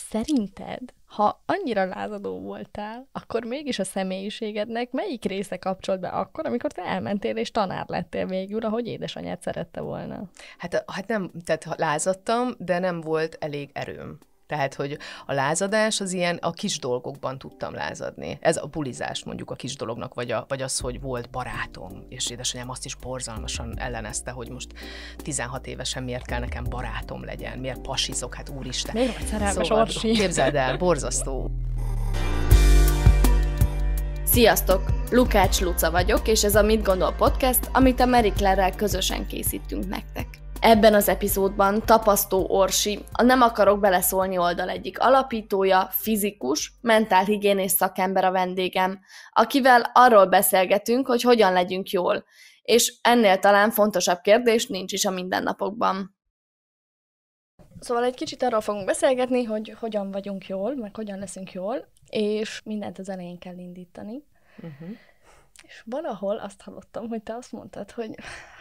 Szerinted, ha annyira lázadó voltál, akkor mégis a személyiségednek melyik része kapcsolt be akkor, amikor te elmentél és tanár lettél végül, ahogy édesanyád szerette volna? Hát, hát nem, tehát lázadtam, de nem volt elég erőm. Tehát, hogy a lázadás az ilyen a kis dolgokban tudtam lázadni. Ez a bulizás mondjuk a kis dolognak, vagy, a, vagy az, hogy volt barátom, és édesanyám azt is borzalmasan ellenezte, hogy most 16 évesen miért kell nekem barátom legyen, miért pasizok, hát úristen. Miért vagy szerelmes szóval, Orsi? Képzeld el, borzasztó. Sziasztok! Lukács Luca vagyok, és ez a Mit Gondol Podcast, amit a Mary claire közösen készítünk nektek. Ebben az epizódban Tapasztó Orsi, a Nem akarok beleszólni oldal egyik alapítója, fizikus, mentálhigiénész szakember a vendégem, akivel arról beszélgetünk, hogy hogyan legyünk jól, és ennél talán fontosabb kérdés nincs is a mindennapokban. Szóval egy kicsit arról fogunk beszélgetni, hogy hogyan vagyunk jól, meg hogyan leszünk jól, és mindent az elején kell indítani. Uh-huh és valahol azt hallottam, hogy te azt mondtad, hogy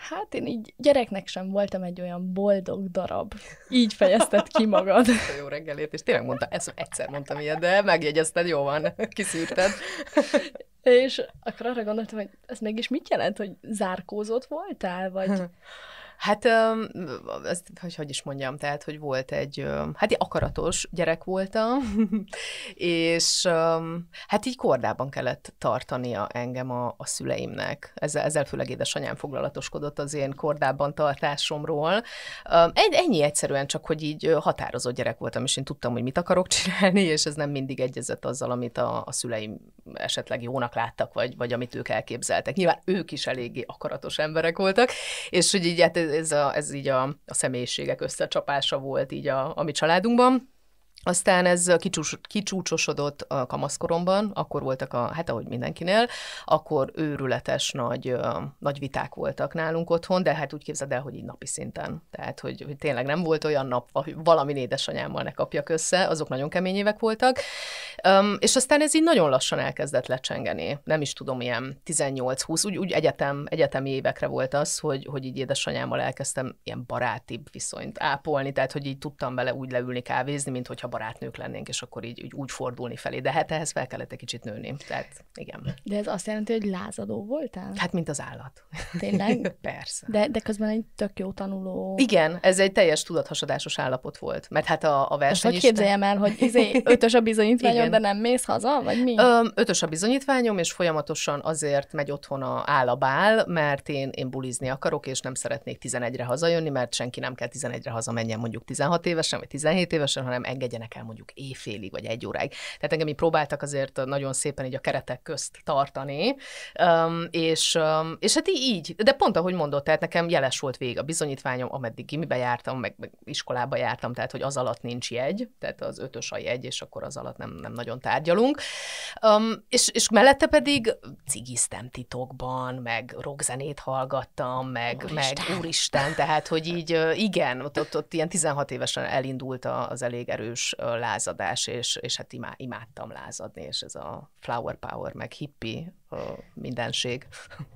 hát én így gyereknek sem voltam egy olyan boldog darab. Így fejezted ki magad. jó reggelét, és tényleg mondta, ezt egyszer mondtam ilyet, de megjegyezted, jó van, kiszűrted. és akkor arra gondoltam, hogy ez mégis mit jelent, hogy zárkózott voltál, vagy... Hát, ezt, hogy, hogy is mondjam, tehát, hogy volt egy, hát egy akaratos gyerek voltam, és hát így kordában kellett tartania engem a, a szüleimnek. Ezzel, ezzel főleg édesanyám foglalatoskodott az én kordában tartásomról. Ennyi egyszerűen csak, hogy így határozott gyerek voltam, és én tudtam, hogy mit akarok csinálni, és ez nem mindig egyezett azzal, amit a, a szüleim esetleg jónak láttak, vagy, vagy amit ők elképzeltek. Nyilván ők is eléggé akaratos emberek voltak, és hogy így hát ez, a, ez így a, a személyiségek összecsapása volt így a, a mi családunkban. Aztán ez kicsús, kicsúcsosodott a kamaszkoromban, akkor voltak a, hát ahogy mindenkinél, akkor őrületes nagy, nagy viták voltak nálunk otthon, de hát úgy képzeld el, hogy így napi szinten. Tehát, hogy, hogy tényleg nem volt olyan nap, hogy valami édesanyámmal ne kapjak össze, azok nagyon kemény évek voltak. Um, és aztán ez így nagyon lassan elkezdett lecsengeni. Nem is tudom, ilyen 18-20, úgy, úgy egyetem, egyetemi évekre volt az, hogy, hogy így édesanyámmal elkezdtem ilyen barátibb viszonyt ápolni, tehát, hogy így tudtam vele úgy leülni kávézni, mint hogyha barátnők lennénk, és akkor így, így úgy fordulni felé. De hát ehhez fel kellett egy kicsit nőni. Tehát igen. De ez azt jelenti, hogy lázadó voltál? Hát, mint az állat. Tényleg? Persze. De, de közben egy tök jó tanuló. Igen, ez egy teljes tudathasadásos állapot volt. Mert hát a, a verseny Hogy képzeljem el, hogy izé, ötös a bizonyítványom, de nem mész haza, vagy mi? ötös a bizonyítványom, és folyamatosan azért megy otthon a állabál, mert én, én bulizni akarok, és nem szeretnék 11-re hazajönni, mert senki nem kell 11-re hazamenjen mondjuk 16 évesen, vagy 17 évesen, hanem engedjenek el mondjuk éjfélig vagy egy óráig. Tehát engem így próbáltak azért nagyon szépen így a keretek közt tartani, um, és, um, és hát így, de pont ahogy mondott, tehát nekem jeles volt végig a bizonyítványom, ameddig gimibe jártam, meg, meg iskolába jártam, tehát hogy az alatt nincs jegy, tehát az ötös a jegy, és akkor az alatt nem, nem nagyon tárgyalunk. Um, és, és mellette pedig cigiztem titokban, meg rockzenét hallgattam, meg úristen, meg, úristen tehát hogy így igen, ott, ott, ott ilyen 16 évesen elindult az elég erős lázadás, és, és hát imá, imádtam lázadni, és ez a flower power, meg hippi mindenség.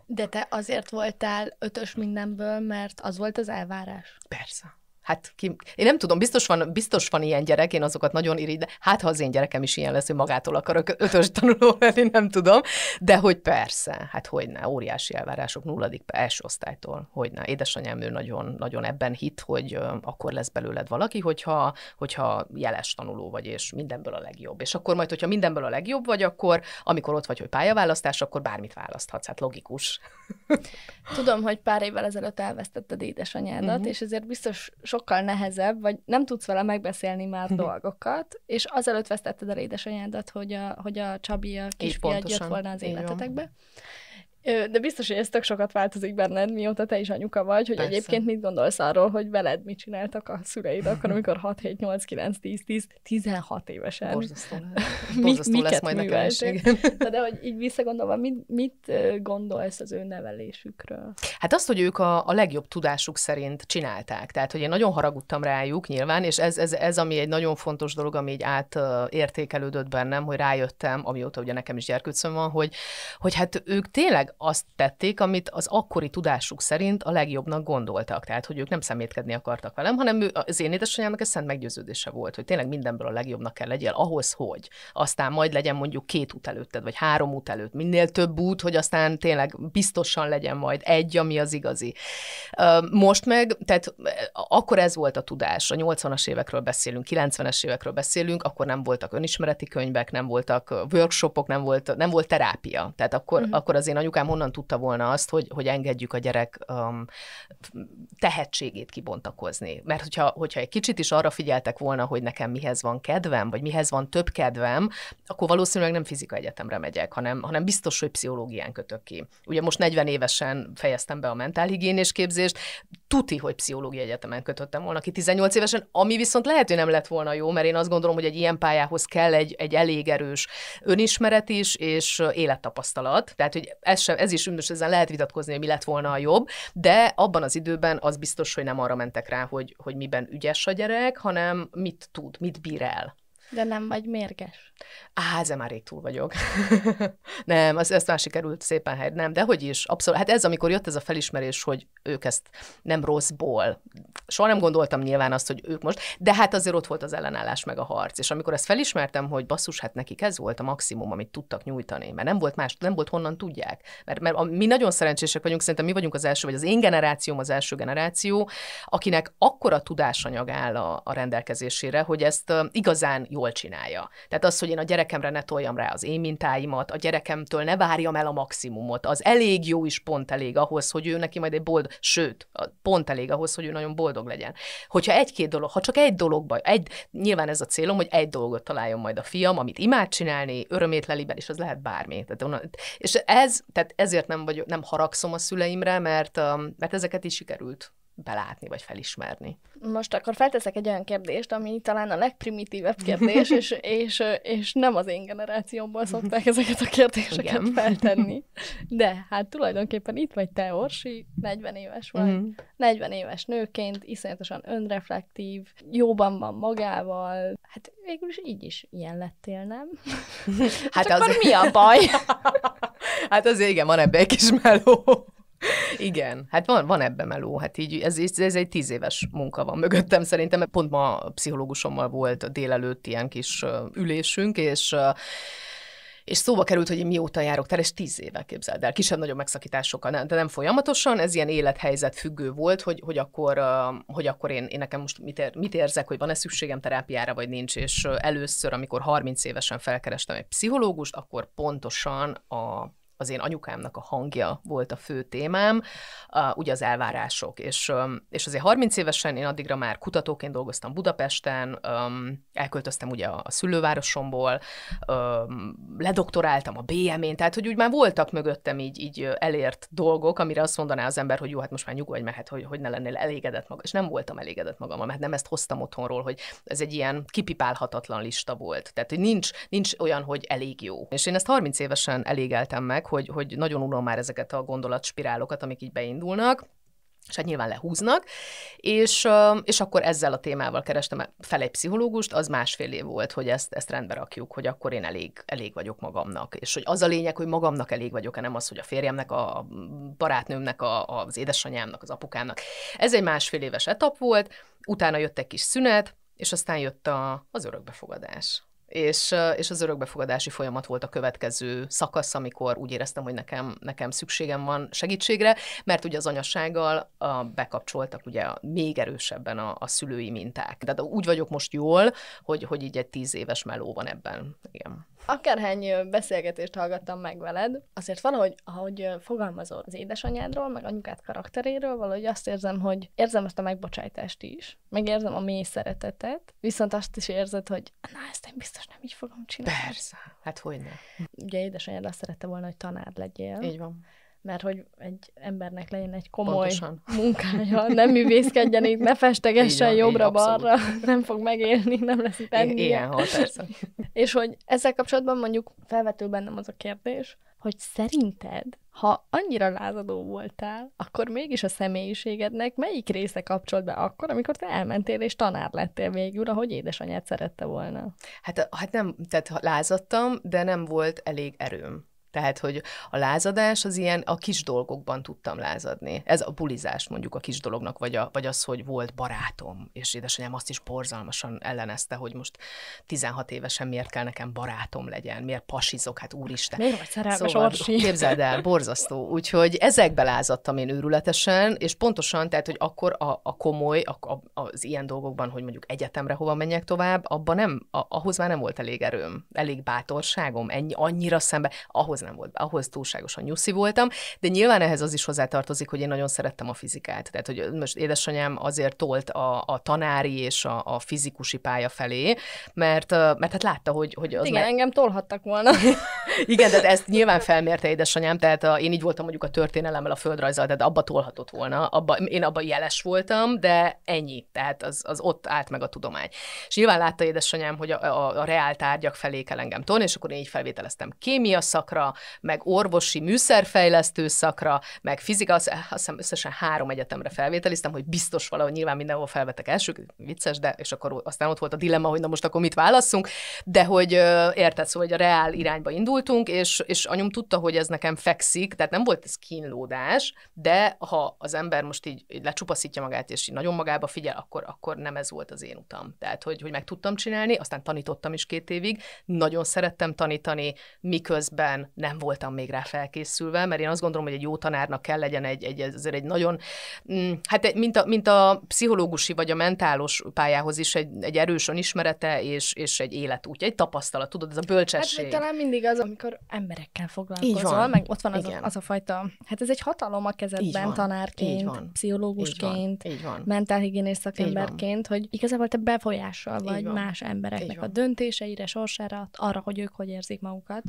De te azért voltál ötös mindenből, mert az volt az elvárás? Persze hát ki, én nem tudom, biztos van, biztos van ilyen gyerek, én azokat nagyon de hát ha az én gyerekem is ilyen lesz, hogy magától akarok ötös tanuló lenni, nem tudom, de hogy persze, hát ne, óriási elvárások nulladik első osztálytól, ne, Édesanyám ő nagyon, nagyon ebben hit, hogy akkor lesz belőled valaki, hogyha, hogyha jeles tanuló vagy, és mindenből a legjobb. És akkor majd, hogyha mindenből a legjobb vagy, akkor amikor ott vagy, hogy pályaválasztás, akkor bármit választhatsz, hát logikus. Tudom, hogy pár évvel ezelőtt elvesztetted édesanyádat, uh-huh. és ezért biztos sok sokkal nehezebb, vagy nem tudsz vele megbeszélni már dolgokat, és azelőtt vesztetted el édesanyádat, hogy a, hogy a Csabi a kisfiad jött volna az életetekbe. Van. De biztos, hogy ez tök sokat változik benned, mióta te is anyuka vagy, hogy Persze. egyébként mit gondolsz arról, hogy veled mit csináltak a szüleid akkor, amikor 6, 7, 8, 9, 10, 10, 16 évesen. Borzasztó, borzasztó lesz majd a De hogy így visszagondolva, mit, mit gondolsz az ő nevelésükről? Hát azt, hogy ők a, a legjobb tudásuk szerint csinálták. Tehát, hogy én nagyon haragudtam rájuk nyilván, és ez, ez, ez ami egy nagyon fontos dolog, ami így átértékelődött bennem, hogy rájöttem, amióta ugye nekem is gyerkőcöm van, hogy, hogy hát ők tényleg azt tették, amit az akkori tudásuk szerint a legjobbnak gondoltak. Tehát, hogy ők nem szemétkedni akartak velem, hanem ő, az én édesanyámnak ez szent meggyőződése volt, hogy tényleg mindenből a legjobbnak kell legyél, ahhoz, hogy aztán majd legyen mondjuk két út előtted, vagy három út előtt, minél több út, hogy aztán tényleg biztosan legyen majd egy, ami az igazi. Most meg, tehát e, akkor ez volt a tudás, a 80-as évekről beszélünk, 90-es évekről beszélünk, akkor nem voltak önismereti könyvek, nem voltak workshopok, nem volt, nem volt terápia. Tehát akkor, uh-huh. akkor az én anyukám apukám honnan tudta volna azt, hogy, hogy engedjük a gyerek um, tehetségét kibontakozni. Mert hogyha, hogyha egy kicsit is arra figyeltek volna, hogy nekem mihez van kedvem, vagy mihez van több kedvem, akkor valószínűleg nem fizika egyetemre megyek, hanem, hanem biztos, hogy pszichológián kötök ki. Ugye most 40 évesen fejeztem be a mentálhigiénés képzést, tuti, hogy pszichológiai egyetemen kötöttem volna ki 18 évesen, ami viszont lehet, hogy nem lett volna jó, mert én azt gondolom, hogy egy ilyen pályához kell egy, egy elég erős önismeret is, és élettapasztalat. Tehát, hogy ez sem, ez is most ezen lehet vitatkozni, hogy mi lett volna a jobb, de abban az időben az biztos, hogy nem arra mentek rá, hogy, hogy miben ügyes a gyerek, hanem mit tud, mit bír el. De nem vagy mérges? Á, hát ezzel már rég túl vagyok. nem, az, ezt már sikerült szépen helyre. Nem, de hogy is, abszolút. Hát ez, amikor jött ez a felismerés, hogy ők ezt nem rosszból. Soha nem gondoltam nyilván azt, hogy ők most, de hát azért ott volt az ellenállás meg a harc. És amikor ezt felismertem, hogy basszus, hát nekik ez volt a maximum, amit tudtak nyújtani, mert nem volt más, nem volt honnan tudják. Mert, mert a, mi nagyon szerencsések vagyunk, szerintem mi vagyunk az első, vagy az én generációm az első generáció, akinek akkora tudásanyag áll a, a rendelkezésére, hogy ezt uh, igazán jó jól csinálja. Tehát az, hogy én a gyerekemre ne toljam rá az én mintáimat, a gyerekemtől ne várjam el a maximumot, az elég jó is pont elég ahhoz, hogy ő neki majd egy boldog, sőt, pont elég ahhoz, hogy ő nagyon boldog legyen. Hogyha egy-két dolog, ha csak egy dologba, egy, nyilván ez a célom, hogy egy dolgot találjon majd a fiam, amit imád csinálni, örömét leliben, és az lehet bármi. Tehát, onnan, és ez, tehát ezért nem, vagyok, nem haragszom a szüleimre, mert, um, mert ezeket is sikerült belátni, vagy felismerni. Most akkor felteszek egy olyan kérdést, ami talán a legprimitívebb kérdés, és, és, és nem az én generációmból szokták ezeket a kérdéseket Igen. feltenni. De hát tulajdonképpen itt vagy te, Orsi, 40 éves vagy. Mm. 40 éves nőként, iszonyatosan önreflektív, jóban van magával. Hát végül is így is ilyen lettél, nem? Hát Csak az... akkor mi a baj? hát azért igen, van ebbe egy kis meló. Igen, hát van, van ebben meló, hát így ez, ez egy tíz éves munka van mögöttem szerintem, mert pont ma a pszichológusommal volt délelőtt ilyen kis ülésünk, és és szóba került, hogy én mióta járok tehát és tíz éve képzeld el, kisebb-nagyobb megszakításokkal, de nem folyamatosan, ez ilyen élethelyzet függő volt, hogy, hogy akkor, hogy akkor én, én nekem most mit, ér, mit érzek, hogy van-e szükségem terápiára, vagy nincs, és először, amikor 30 évesen felkerestem egy pszichológust, akkor pontosan a az én anyukámnak a hangja volt a fő témám, ugye az elvárások. És, és azért 30 évesen én addigra már kutatóként dolgoztam Budapesten, elköltöztem ugye a, szülővárosomból, ledoktoráltam a BM-én, tehát hogy úgy már voltak mögöttem így, így elért dolgok, amire azt mondaná az ember, hogy jó, hát most már nyugodj, mert hát, hogy, hogy ne lennél elégedett maga. És nem voltam elégedett magammal, mert nem ezt hoztam otthonról, hogy ez egy ilyen kipipálhatatlan lista volt. Tehát, hogy nincs, nincs olyan, hogy elég jó. És én ezt 30 évesen elégeltem meg, hogy, hogy nagyon unom már ezeket a gondolatspirálokat, amik így beindulnak és hát nyilván lehúznak, és, és akkor ezzel a témával kerestem fel egy pszichológust, az másfél év volt, hogy ezt, ezt rendbe rakjuk, hogy akkor én elég, elég vagyok magamnak, és hogy az a lényeg, hogy magamnak elég vagyok, nem az, hogy a férjemnek, a barátnőmnek, a, az édesanyámnak, az apukámnak. Ez egy másfél éves etap volt, utána jött egy kis szünet, és aztán jött a, az örökbefogadás. És, és az örökbefogadási folyamat volt a következő szakasz, amikor úgy éreztem, hogy nekem, nekem szükségem van segítségre, mert ugye az anyasággal a, bekapcsoltak ugye még erősebben a, a szülői minták. De úgy vagyok most jól, hogy, hogy így egy tíz éves meló van ebben. Igen akárhány beszélgetést hallgattam meg veled, azért valahogy, ahogy fogalmazol az édesanyádról, meg anyukád karakteréről, valahogy azt érzem, hogy érzem ezt a megbocsájtást is, meg érzem a mély szeretetet, viszont azt is érzed, hogy na, ezt én biztos nem így fogom csinálni. Persze, hát hogy ne. Ugye édesanyád azt szerette volna, hogy tanár legyél. Így van mert hogy egy embernek legyen egy komoly Pontosan. munkája, nem művészkedjen itt, ne festegessen jobbra-balra, nem fog megélni, nem lesz itt ennyi. Ilyen, persze. És hogy ezzel kapcsolatban mondjuk felvetül bennem az a kérdés, hogy szerinted, ha annyira lázadó voltál, akkor mégis a személyiségednek melyik része kapcsolt be akkor, amikor te elmentél és tanár lettél végül, ahogy édesanyád szerette volna? Hát, hát nem, tehát lázadtam, de nem volt elég erőm. Tehát, hogy a lázadás az ilyen, a kis dolgokban tudtam lázadni. Ez a bulizás mondjuk a kis dolognak, vagy, a, vagy az, hogy volt barátom, és édesanyám azt is borzalmasan ellenezte, hogy most 16 évesen miért kell nekem barátom legyen, miért pasizok, hát úristen. Miért vagy szerelmes szóval, orsi? Képzeld el, borzasztó. Úgyhogy ezekbe lázadtam én őrületesen, és pontosan, tehát, hogy akkor a, a komoly, a, a, az ilyen dolgokban, hogy mondjuk egyetemre hova menjek tovább, abban nem, a, ahhoz már nem volt elég erőm, elég bátorságom, ennyi, annyira szembe, ahhoz az nem volt Ahhoz túlságosan nyuszi voltam, de nyilván ehhez az is hozzátartozik, hogy én nagyon szerettem a fizikát. Tehát, hogy most édesanyám azért tolt a, a tanári és a, a fizikusi pálya felé, mert, mert hát látta, hogy, hogy az Igen, már... engem tolhattak volna. Igen, tehát ezt nyilván felmérte édesanyám, tehát a, én így voltam mondjuk a történelemmel, a földrajzal, tehát abba tolhatott volna, abba, én abba jeles voltam, de ennyi, tehát az, az ott állt meg a tudomány. És nyilván látta édesanyám, hogy a, a, a reál tárgyak felé kell engem tolni, és akkor én így felvételeztem kémia szakra, meg orvosi műszerfejlesztő szakra, meg fizika, azt, hiszem összesen három egyetemre felvételiztem, hogy biztos valahogy nyilván mindenhol felvetek elsők, vicces, de és akkor aztán ott volt a dilemma, hogy na most akkor mit válaszunk, de hogy érted, szóval hogy a reál irányba indultunk, és, és anyum tudta, hogy ez nekem fekszik, tehát nem volt ez kínlódás, de ha az ember most így, így lecsupaszítja magát, és így nagyon magába figyel, akkor, akkor nem ez volt az én utam. Tehát, hogy, hogy meg tudtam csinálni, aztán tanítottam is két évig, nagyon szerettem tanítani, miközben nem voltam még rá felkészülve, mert én azt gondolom, hogy egy jó tanárnak kell legyen egy, egy, azért egy nagyon, mm, hát mint a, mint a pszichológusi vagy a mentálos pályához is egy, egy erős ismerete és, és egy életút, egy tapasztalat, tudod, ez a bölcsesség. Hát talán mindig az, amikor emberekkel foglalkozol, meg ott van az, a, az a fajta, hát ez egy hatalom a kezedben tanárként, Így van. pszichológusként, Így van. mentálhigiénés szakemberként, hogy igazából te befolyással vagy más embereknek a döntéseire, sorsára, arra, hogy ők hogy érzik magukat.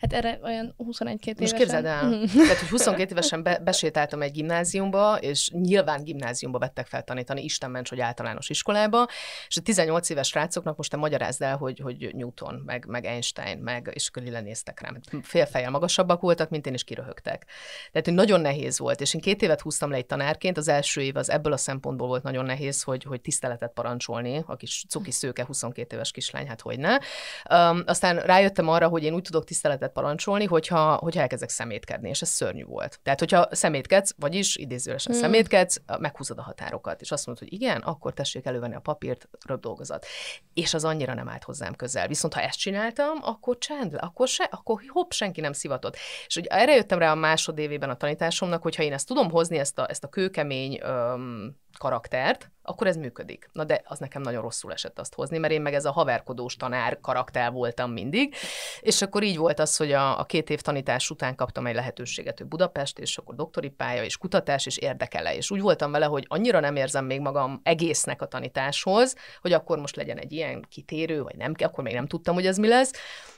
Hát erre olyan 21-2 évesen. Most képzeld el, mhm. tehát, hogy 22 évesen be, besétáltam egy gimnáziumba, és nyilván gimnáziumba vettek fel tanítani, Isten ments, hogy általános iskolába, és a 18 éves rácoknak most te magyarázd el, hogy, hogy Newton, meg, meg Einstein, meg, és akkor lenéztek rám. Félfejjel magasabbak voltak, mint én, is kiröhögtek. Tehát, hogy nagyon nehéz volt, és én két évet húztam le egy tanárként, az első év az ebből a szempontból volt nagyon nehéz, hogy, hogy tiszteletet parancsolni, a kis cuki szőke, 22 éves kislány, hát hogy ne. Um, aztán rájöttem arra, hogy én úgy tudok tiszteletet parancsolni, kapcsolni, hogyha, hogyha elkezdek szemétkedni, és ez szörnyű volt. Tehát, hogyha szemétkedsz, vagyis idézőlesen hmm. szemétkedsz, meghúzod a határokat, és azt mondod, hogy igen, akkor tessék elővenni a papírt, röbb dolgozat. És az annyira nem állt hozzám közel. Viszont ha ezt csináltam, akkor csend, akkor se, akkor hopp, senki nem szivatott. És ugye erre jöttem rá a másodévében a tanításomnak, hogyha én ezt tudom hozni, ezt a, ezt a kőkemény öm, karaktert, akkor ez működik. Na de az nekem nagyon rosszul esett azt hozni, mert én meg ez a haverkodós tanár karakter voltam mindig, és akkor így volt az, hogy a, a két év tanítás után kaptam egy lehetőséget, hogy Budapest, és akkor doktori pálya, és kutatás, és érdekele, és úgy voltam vele, hogy annyira nem érzem még magam egésznek a tanításhoz, hogy akkor most legyen egy ilyen kitérő, vagy nem, akkor még nem tudtam, hogy ez mi lesz,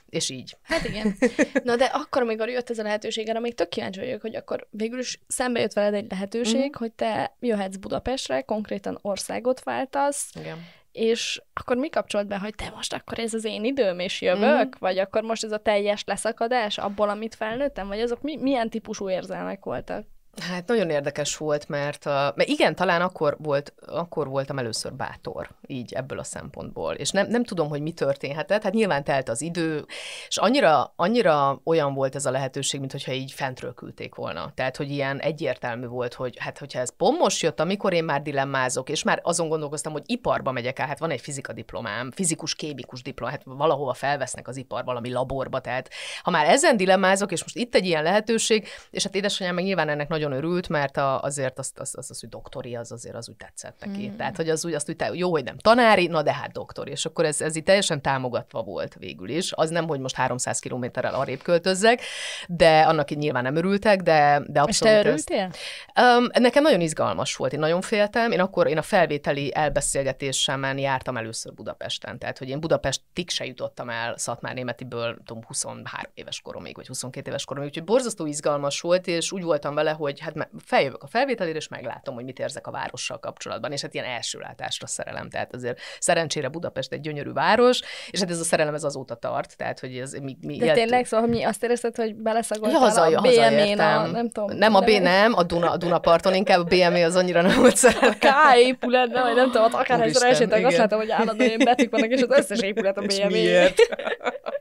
és így. Hát igen. Na de akkor, amikor jött ez a lehetőség, erre még tök kíváncsi vagyok, hogy akkor végül is szembe jött veled egy lehetőség, mm. hogy te jöhetsz Budapestre, konkrétan országot váltasz, Igen. és akkor mi kapcsolt be, hogy te most akkor ez az én időm, és jövök? Mm. Vagy akkor most ez a teljes leszakadás abból, amit felnőttem? Vagy azok mi, milyen típusú érzelmek voltak? Hát nagyon érdekes volt, mert, a, mert igen, talán akkor, volt, akkor voltam először bátor, így ebből a szempontból, és nem, nem tudom, hogy mi történhetett, hát nyilván telt az idő, és annyira, annyira olyan volt ez a lehetőség, mintha így fentről küldték volna. Tehát, hogy ilyen egyértelmű volt, hogy hát, hogyha ez pont most jött, amikor én már dilemmázok, és már azon gondolkoztam, hogy iparba megyek el, hát van egy fizika diplomám, fizikus kémikus diplomám, hát valahova felvesznek az ipar, valami laborba, tehát ha már ezen dilemmázok, és most itt egy ilyen lehetőség, és hát édesanyám meg nyilván ennek nagyon nagyon örült, mert a, azért azt, az, az, az, hogy doktori, az azért az úgy tetszett neki. Mm. Tehát, hogy az úgy, azt úgy, jó, hogy nem tanári, na de hát doktori. És akkor ez, ez így teljesen támogatva volt végül is. Az nem, hogy most 300 kilométerrel arrébb költözzek, de annak így nyilván nem örültek, de, de abszolút. És te örültél? Ezt, um, nekem nagyon izgalmas volt, én nagyon féltem. Én akkor én a felvételi elbeszélgetésemen jártam először Budapesten. Tehát, hogy én Budapestig se jutottam el Szatmár Németiből, tudom, 23 éves koromig, vagy 22 éves koromig. Úgyhogy borzasztó izgalmas volt, és úgy voltam vele, hogy hogy hát feljövök a felvételére, és meglátom, hogy mit érzek a várossal kapcsolatban, és hát ilyen első látásra szerelem. Tehát azért szerencsére Budapest egy gyönyörű város, és hát ez a szerelem ez azóta tart, tehát hogy ez mi, mi De ilyet... tényleg, szóval mi azt érezted, hogy beleszagoltál Ja, a bme a, nem tudom. Nem a B, nem, a Duna, a Duna parton, inkább a BME az annyira nem volt szerelem. A K épület, nem nem tudom, akárhányszor esétek, azt látom, hogy állandóan betűk vannak, és az összes épület a BME.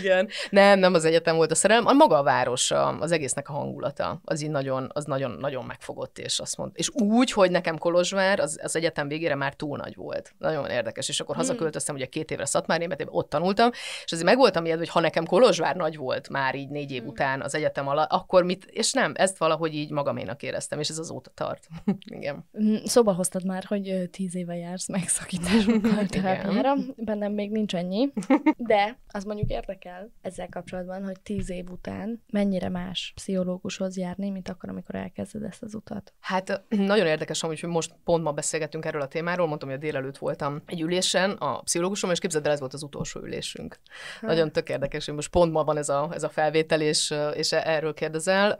Igen. Nem, nem az egyetem volt a szerelem, a maga a város, az egésznek a hangulata, az így nagyon, az nagyon, nagyon megfogott, és azt mond, és úgy, hogy nekem Kolozsvár az, az egyetem végére már túl nagy volt. Nagyon érdekes, és akkor hmm. hazaköltöztem ugye két évre mert ott tanultam, és azért meg voltam ijedve, hogy ha nekem Kolozsvár nagy volt már így négy év hmm. után az egyetem alatt, akkor mit, és nem, ezt valahogy így magaménak éreztem, és ez azóta tart. Igen. Hmm, szóba hoztad már, hogy tíz éve jársz megszakításunkkal munkaterápiára, bennem még nincs ennyi, de az mondjuk érdekel ezzel kapcsolatban, hogy tíz év után mennyire más pszichológushoz járni, mint akkor, amikor elkezded ezt az utat. Hát nagyon érdekes, hogy most pont ma beszélgetünk erről a témáról, mondtam, hogy a délelőtt voltam egy ülésen a pszichológusom, és képzeld el, ez volt az utolsó ülésünk. Ha. Nagyon tök érdekes, hogy most pont ma van ez a, ez a felvétel, és, és e- erről kérdezel,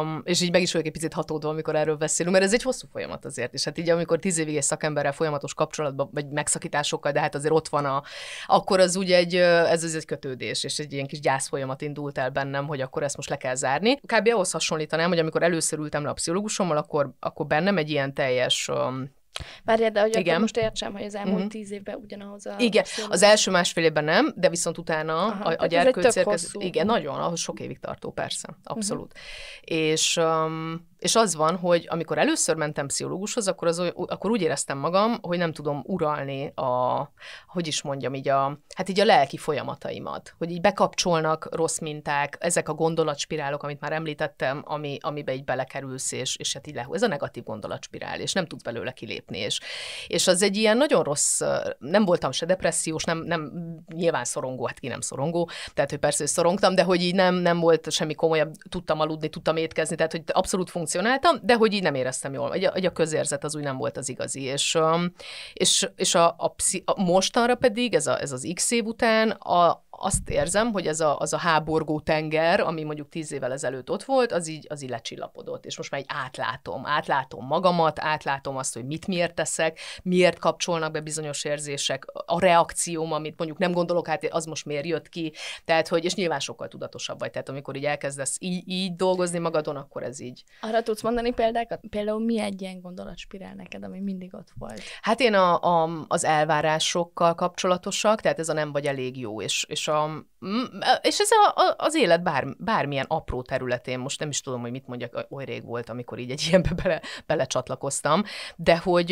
um, és így meg is vagyok egy picit hatódva, amikor erről beszélünk, mert ez egy hosszú folyamat azért, és hát így amikor tíz évig egy szakemberrel folyamatos kapcsolatban, vagy megszakításokkal, de hát azért ott van a, akkor az ugye egy, ez az egy kötődés, és egy ilyen kis gyászfolyamat indult el bennem, hogy akkor ezt most le kell zárni. Kb. ahhoz hasonlítanám, hogy amikor először ültem le a pszichológusommal, akkor, akkor bennem egy ilyen teljes um, Várj, de hogy Igen. most értsem, hogy az elmúlt mm-hmm. tíz évben ugyanahoz a... Igen, szóval... az első másfél évben nem, de viszont utána Aha, a, a gyerkőcérkez... Igen, nagyon, ahhoz sok évig tartó, persze, mhm. abszolút. Mm-hmm. És um, és az van, hogy amikor először mentem pszichológushoz, akkor, az, akkor úgy éreztem magam, hogy nem tudom uralni a, hogy is mondjam, így a, hát így a lelki folyamataimat, hogy így bekapcsolnak rossz minták, ezek a gondolatspirálok, amit már említettem, ami, amibe így belekerülsz, és, és hát így lehó. Ez a negatív gondolatspirál, és nem tudsz belőle kilépni. És, és az egy ilyen nagyon rossz, nem voltam se depressziós, nem, nem nyilván szorongó, hát ki nem szorongó, tehát hogy persze hogy szorongtam, de hogy így nem, nem volt semmi komolyabb, tudtam aludni, tudtam étkezni, tehát hogy abszolút funkcionáltam, de hogy így nem éreztem jól, hogy a, hogy a közérzet az úgy nem volt az igazi, és, um, és, és a, a, a mostanra pedig, ez, a, ez az x év után, a, azt érzem, hogy ez a, az a háborgó tenger, ami mondjuk tíz évvel ezelőtt ott volt, az így, az így lecsillapodott, és most már egy átlátom. Átlátom magamat, átlátom azt, hogy mit miért teszek, miért kapcsolnak be bizonyos érzések, a reakcióm, amit mondjuk nem gondolok, hát az most miért jött ki, tehát hogy, és nyilván sokkal tudatosabb vagy, tehát amikor így elkezdesz így, így dolgozni magadon, akkor ez így. Arra tudsz mondani példákat? Például mi egy ilyen gondolatspirál neked, ami mindig ott volt? Hát én a, a, az elvárásokkal kapcsolatosak, tehát ez a nem vagy elég jó, és, és a, mm, és ez a, a, az élet bár, bármilyen apró területén, most nem is tudom, hogy mit mondjak, oly rég volt, amikor így egy ilyenbe bele, belecsatlakoztam, de hogy,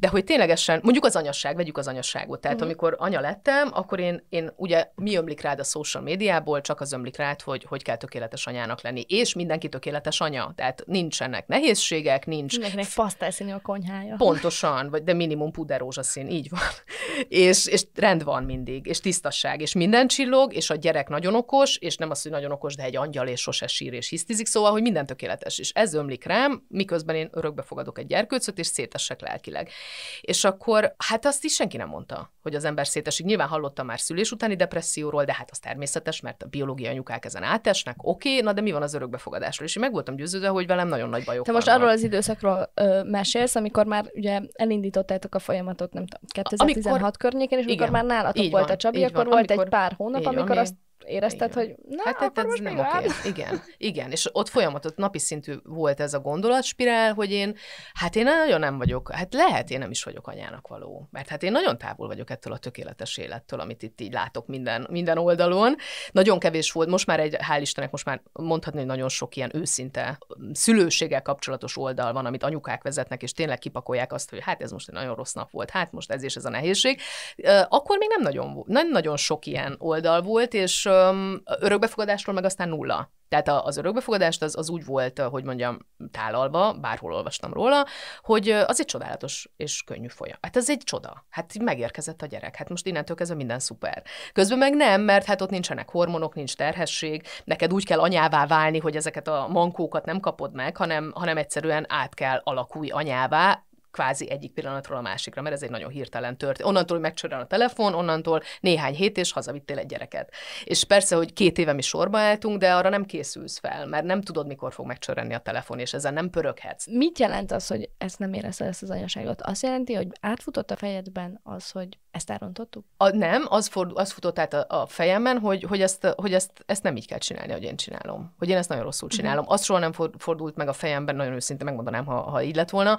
de hogy ténylegesen, mondjuk az anyasság, vegyük az anyasságot, tehát mm. amikor anya lettem, akkor én, én ugye mi ömlik rád a social médiából, csak az ömlik rád, hogy hogy kell tökéletes anyának lenni, és mindenki tökéletes anya, tehát nincsenek nehézségek, nincs. Mindenkinek pasztelszínű a konyhája. Pontosan, vagy de minimum puderózsaszín, így van. és, és rend van mindig, és tisztasság, és minden, csillog, és a gyerek nagyon okos, és nem az, hogy nagyon okos, de egy angyal, és sose sír, és hisztizik, szóval, hogy minden tökéletes. És ez ömlik rám, miközben én örökbe fogadok egy gyerkőcöt, és szétesek lelkileg. És akkor, hát azt is senki nem mondta, hogy az ember szétesik. Nyilván hallottam már szülés utáni depresszióról, de hát az természetes, mert a biológiai anyukák ezen átesnek, oké, okay, na de mi van az örökbefogadásról? És én meg voltam győződve, hogy velem nagyon nagy bajok Te most arról az időszakról ö, mesélsz, amikor már ugye elindítottátok a folyamatot, nem tudom, 2016 amikor, környékén, és amikor már nálatok volt van, a Csabi, akkor van, volt amikor, egy pár una para mi érezted, igen. hogy na, hát, akkor ez most nem oké. Igen, igen, és ott folyamatot napi szintű volt ez a gondolatspirál, hogy én, hát én nagyon nem vagyok, hát lehet, én nem is vagyok anyának való, mert hát én nagyon távol vagyok ettől a tökéletes élettől, amit itt így látok minden, minden oldalon. Nagyon kevés volt, most már egy, hál' Istennek, most már mondhatni, hogy nagyon sok ilyen őszinte szülőséggel kapcsolatos oldal van, amit anyukák vezetnek, és tényleg kipakolják azt, hogy hát ez most egy nagyon rossz nap volt, hát most ez és ez a nehézség. Akkor még nem nagyon, nem nagyon sok ilyen oldal volt, és öm, örökbefogadásról meg aztán nulla. Tehát az örökbefogadást az, az úgy volt, eh, hogy mondjam, tálalva, bárhol olvastam róla, hogy eh, az egy csodálatos és könnyű folyam. Hát ez egy csoda. Hát megérkezett a gyerek. Hát most innentől kezdve minden szuper. Közben meg nem, mert hát ott nincsenek hormonok, nincs terhesség, neked úgy kell anyává válni, hogy ezeket a mankókat nem kapod meg, hanem, hanem egyszerűen át kell alakulj anyává, kvázi egyik pillanatról a másikra, mert ez egy nagyon hirtelen tört. Onnantól, hogy megcsörön a telefon, onnantól néhány hét, és hazavittél egy gyereket. És persze, hogy két éve mi sorba álltunk, de arra nem készülsz fel, mert nem tudod, mikor fog megcsörönni a telefon, és ezzel nem pöröghetsz. Mit jelent az, hogy ezt nem érezted ezt az anyaságot? Azt jelenti, hogy átfutott a fejedben az, hogy ezt elrontottuk? A, nem, az, ford, az futott át a, a fejemben, hogy, hogy, ezt, hogy ezt, ezt nem így kell csinálni, hogy én csinálom. Hogy én ezt nagyon rosszul mhm. csinálom. Mm. Az soha nem fordult meg a fejemben, nagyon őszinte megmondanám, ha, ha így lett volna.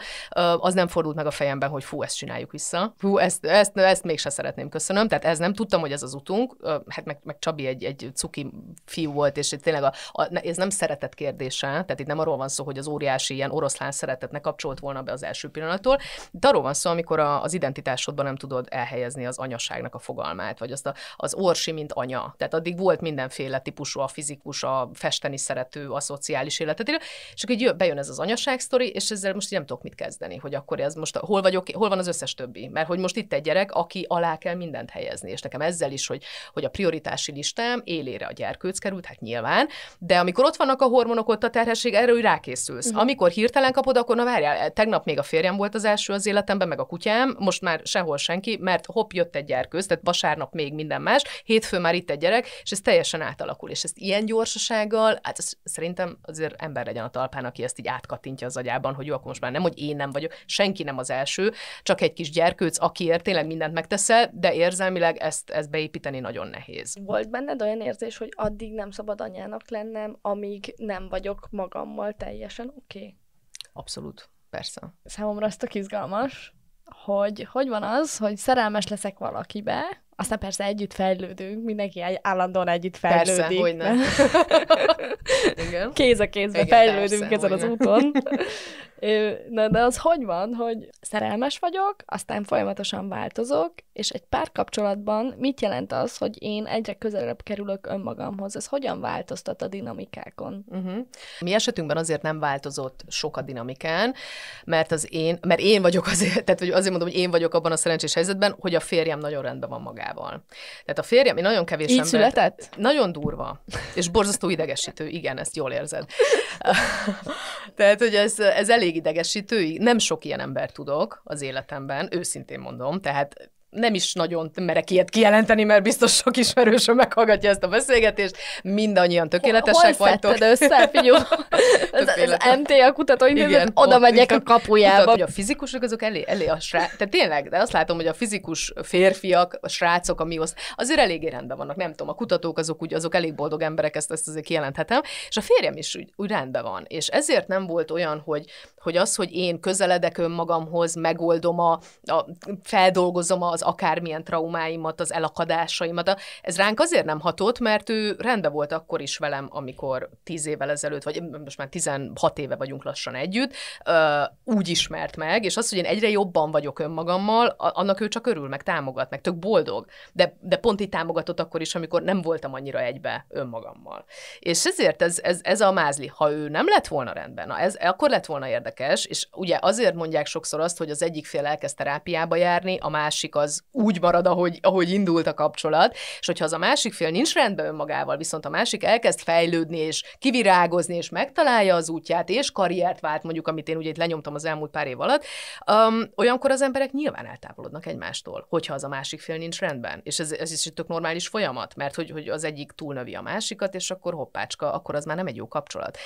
Az nem nem fordult meg a fejemben, hogy fú, ezt csináljuk vissza. Fú, ezt, ezt, ezt mégse szeretném, köszönöm. Tehát ez nem tudtam, hogy ez az utunk. Hát meg, meg Csabi egy, egy cuki fiú volt, és tényleg a, a, ez nem szeretett kérdése, tehát itt nem arról van szó, hogy az óriási ilyen oroszlán szeretet ne kapcsolt volna be az első pillanattól, de arról van szó, amikor a, az identitásodban nem tudod elhelyezni az anyaságnak a fogalmát, vagy azt a, az orsi, mint anya. Tehát addig volt mindenféle típusú, a fizikus, a festeni szerető, a szociális életet, és akkor így bejön ez az anyaság sztori, és ezzel most nem tudok mit kezdeni, hogy akkor akkor ez most hol vagyok, hol van az összes többi? Mert hogy most itt egy gyerek, aki alá kell mindent helyezni, és nekem ezzel is, hogy, hogy a prioritási listám élére a gyerkőc került, hát nyilván, de amikor ott vannak a hormonok, ott a terhesség, erre úgy rákészülsz. Uh-huh. Amikor hirtelen kapod, akkor na várjál, tegnap még a férjem volt az első az életemben, meg a kutyám, most már sehol senki, mert hopp, jött egy gyerkőc, tehát vasárnap még minden más, hétfő már itt egy gyerek, és ez teljesen átalakul. És ezt ilyen gyorsasággal, hát ez, szerintem azért ember legyen a talpán, aki ezt így átkatintja az agyában, hogy jó, akkor most már nem, hogy én nem vagyok, senki senki nem az első, csak egy kis gyerkőc, akiért tényleg mindent megteszel, de érzelmileg ezt, ezt beépíteni nagyon nehéz. Volt benned olyan érzés, hogy addig nem szabad anyának lennem, amíg nem vagyok magammal teljesen oké? Okay? Abszolút, persze. Számomra ez tök izgalmas, hogy hogy van az, hogy szerelmes leszek valakibe, aztán persze együtt fejlődünk, mindenki állandóan együtt fejlődik. Persze, hogy nem. Kéz a kézbe Igen, fejlődünk persze, ezen az úton. Na, de az hogy van, hogy szerelmes vagyok, aztán folyamatosan változok, és egy párkapcsolatban mit jelent az, hogy én egyre közelebb kerülök önmagamhoz? Ez hogyan változtat a dinamikákon? Uh-huh. Mi esetünkben azért nem változott sok a dinamikán, mert az én, mert én vagyok azért, tehát azért mondom, hogy én vagyok abban a szerencsés helyzetben, hogy a férjem nagyon rendben van magában magával. Tehát a férjem, én nagyon kevés Így ember... született? Nagyon durva, és borzasztó idegesítő, igen, ezt jól érzed. Tehát, hogy ez, ez elég idegesítő, nem sok ilyen ember tudok az életemben, őszintén mondom, tehát nem is nagyon merek ilyet kijelenteni, mert biztos sok ismerősöm meghallgatja ezt a beszélgetést, mindannyian tökéletesek hol, hol vagytok. össze, figyú? az, az MTA Igen, oda megyek a kapujába. Tudod, hogy a fizikusok azok elé, elé a srác, tehát tényleg, de azt látom, hogy a fizikus férfiak, a srácok, a mi azért eléggé rendben vannak, nem tudom, a kutatók azok úgy, azok elég boldog emberek, ezt, ezt azért kijelenthetem, és a férjem is úgy, úgy rendben van, és ezért nem volt olyan, hogy, hogy az, hogy én közeledek önmagamhoz, megoldom a, a feldolgozom az akármilyen traumáimat, az elakadásaimat. Ez ránk azért nem hatott, mert ő rendben volt akkor is velem, amikor tíz évvel ezelőtt, vagy most már 16 éve vagyunk lassan együtt, úgy ismert meg, és az, hogy én egyre jobban vagyok önmagammal, annak ő csak örül, meg támogat, meg tök boldog. De, de pont így támogatott akkor is, amikor nem voltam annyira egybe önmagammal. És ezért ez, ez, ez a mázli, ha ő nem lett volna rendben, na ez, akkor lett volna érdekes, és ugye azért mondják sokszor azt, hogy az egyik fél elkezd terápiába járni, a másik az az úgy marad, ahogy, ahogy indult a kapcsolat, és hogyha az a másik fél nincs rendben önmagával, viszont a másik elkezd fejlődni, és kivirágozni, és megtalálja az útját, és karriert vált, mondjuk, amit én ugye itt lenyomtam az elmúlt pár év alatt, um, olyankor az emberek nyilván eltávolodnak egymástól, hogyha az a másik fél nincs rendben. És ez, ez is egy tök normális folyamat, mert hogy, hogy az egyik túlnövi a másikat, és akkor hoppácska, akkor az már nem egy jó kapcsolat.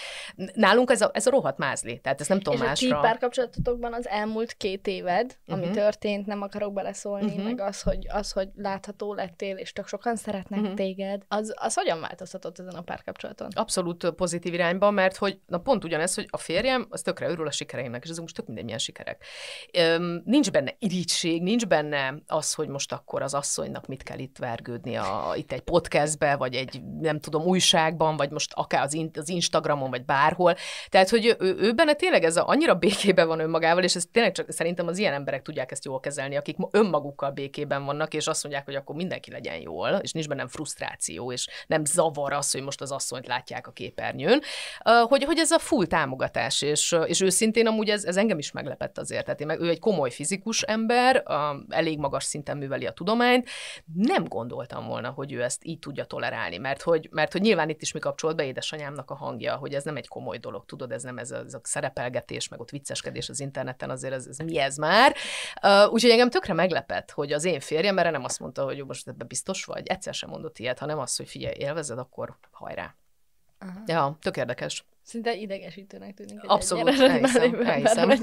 Nálunk ez a, ez a rohadt mázli, tehát ez nem tudom és másra. És a párkapcsolatotokban az elmúlt két éved, uh-huh. történt, nem akarok beleszólni, uh-huh uh-huh. meg az hogy, az, hogy látható lettél, és tök sokan szeretnek uh-huh. téged, az, az hogyan változtatott ezen a párkapcsolaton? Abszolút pozitív irányba, mert hogy, na pont ugyanez, hogy a férjem az tökre örül a sikereimnek, és ez most tök mindegy milyen sikerek. Üm, nincs benne irítség, nincs benne az, hogy most akkor az asszonynak mit kell itt vergődni, a, itt egy podcastbe, vagy egy, nem tudom, újságban, vagy most akár az, in, az Instagramon, vagy bárhol. Tehát, hogy ő, ő benne tényleg ez a, annyira békében van önmagával, és ez tényleg csak szerintem az ilyen emberek tudják ezt jól kezelni, akik önmaguk magukkal békében vannak, és azt mondják, hogy akkor mindenki legyen jól, és nincs bennem frusztráció, és nem zavar az, hogy most az asszonyt látják a képernyőn, hogy, hogy ez a full támogatás, és, és őszintén amúgy ez, ez engem is meglepett azért, tehát én meg, ő egy komoly fizikus ember, elég magas szinten műveli a tudományt, nem gondoltam volna, hogy ő ezt így tudja tolerálni, mert hogy, mert hogy nyilván itt is mi kapcsolt be édesanyámnak a hangja, hogy ez nem egy komoly dolog, tudod, ez nem ez a, ez a szerepelgetés, meg ott vicceskedés az interneten, azért ez, ez mi ez már. Uh, úgyhogy engem tökre meglepett, ilyet, hogy az én férjem, mert nem azt mondta, hogy most ebben biztos vagy, egyszer sem mondott ilyet, hanem azt, hogy figyelj, élvezed, akkor hajrá. Aha. Ja, tök érdekes. Szinte idegesítőnek tűnik. Abszolút, elhiszem, elhiszem.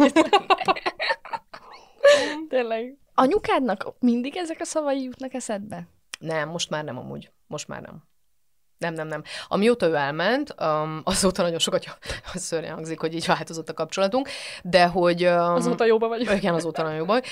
Tényleg. Anyukádnak mindig ezek a szavai jutnak eszedbe? Nem, most már nem amúgy. Most már nem. Nem, nem, nem. Amióta ő elment, um, azóta nagyon sokat szörnyen hangzik, hogy így változott a kapcsolatunk, de hogy... Um, azóta jóban vagyok. Igen, azóta nagyon jóban uh,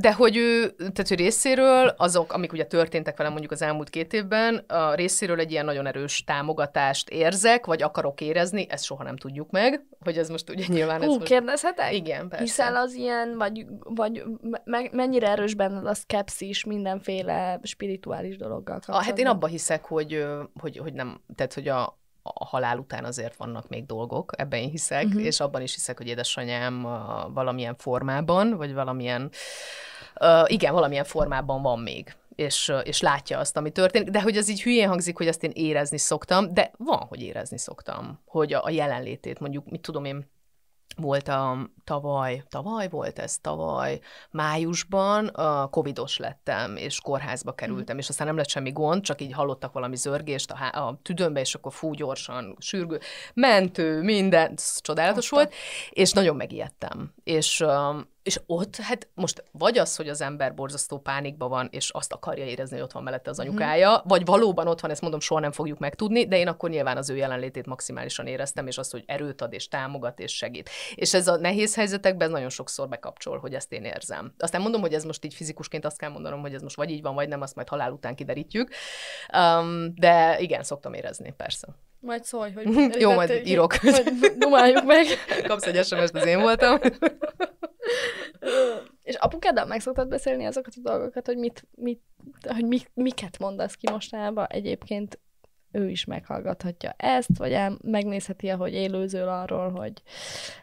De hogy ő, tehát ő részéről, azok, amik ugye történtek velem mondjuk az elmúlt két évben, a részéről egy ilyen nagyon erős támogatást érzek, vagy akarok érezni, ezt soha nem tudjuk meg, hogy ez most ugye nyilván... Hú, ez most... kérdezhetek? Igen, persze. Hiszen az ilyen, vagy, vagy me- mennyire erős benned a szkepszis mindenféle spirituális dologgal kapcsolatban? Ah, hát én abba hiszek, hogy hogy, hogy nem, tehát hogy a, a halál után azért vannak még dolgok, ebben én hiszek, uh-huh. és abban is hiszek, hogy édesanyám a, valamilyen formában, vagy valamilyen, uh, igen, valamilyen formában van még. És, és látja azt, ami történik. De hogy az így hülyén hangzik, hogy azt én érezni szoktam, de van, hogy érezni szoktam, hogy a, a jelenlétét, mondjuk, mit tudom én, volt a tavaly, tavaly volt ez, tavaly májusban a covidos lettem, és kórházba mhm. kerültem, mm. és aztán nem lett semmi gond, csak így hallottak valami zörgést a, há- a tüdőmbe, és akkor fú, gyorsan, sürgő, mentő, minden, csodálatos Aztán. volt, és nagyon megijedtem. És és ott, hát most vagy az, hogy az ember borzasztó pánikba van, és azt akarja érezni, hogy ott van mellette az mhm. anyukája, mm. vagy valóban ott van, ezt mondom, soha nem fogjuk megtudni, de én akkor nyilván az ő jelenlétét maximálisan éreztem, és azt, hogy erőt ad, és támogat, és segít. És ez a nehéz helyzetekben ez nagyon sokszor bekapcsol, hogy ezt én érzem. Aztán mondom, hogy ez most így fizikusként azt kell mondanom, hogy ez most vagy így van, vagy nem, azt majd halál után kiderítjük. Um, de igen, szoktam érezni, persze. Majd szólj, hogy... Jó, majd írok. dumáljuk meg. Kapsz egy sms az én voltam. És apukáddal meg szoktad beszélni azokat a dolgokat, hogy, mit, mit, hogy mi, miket mondasz ki mostanában egyébként ő is meghallgathatja ezt, vagy el, megnézheti, ahogy élőzöl arról, hogy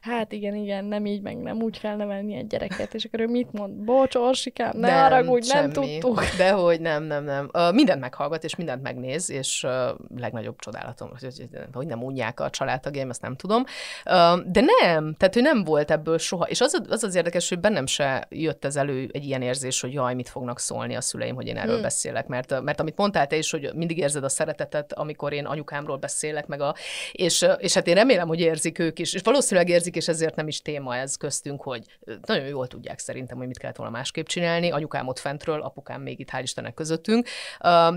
hát igen, igen, nem így, meg nem úgy kell nevelni egy gyereket, és akkor ő mit mond? Bocs, Orsikám, ne nem, haragudj, nem tudtuk. De hogy nem, nem, nem. Uh, mindent meghallgat, és mindent megnéz, és uh, legnagyobb csodálatom, hogy, hogy nem unják a családtagjaim, ezt nem tudom. Uh, de nem, tehát ő nem volt ebből soha, és az, az az érdekes, hogy bennem se jött ez elő egy ilyen érzés, hogy jaj, mit fognak szólni a szüleim, hogy én erről hmm. beszélek, mert, mert amit mondtál te is, hogy mindig érzed a szeretetet, amikor én anyukámról beszélek, meg a, és, és hát én remélem, hogy érzik ők is, és valószínűleg érzik, és ezért nem is téma ez köztünk, hogy nagyon jól tudják szerintem, hogy mit kellett volna másképp csinálni, anyukám ott fentről, apukám még itt, hál' Istennek közöttünk,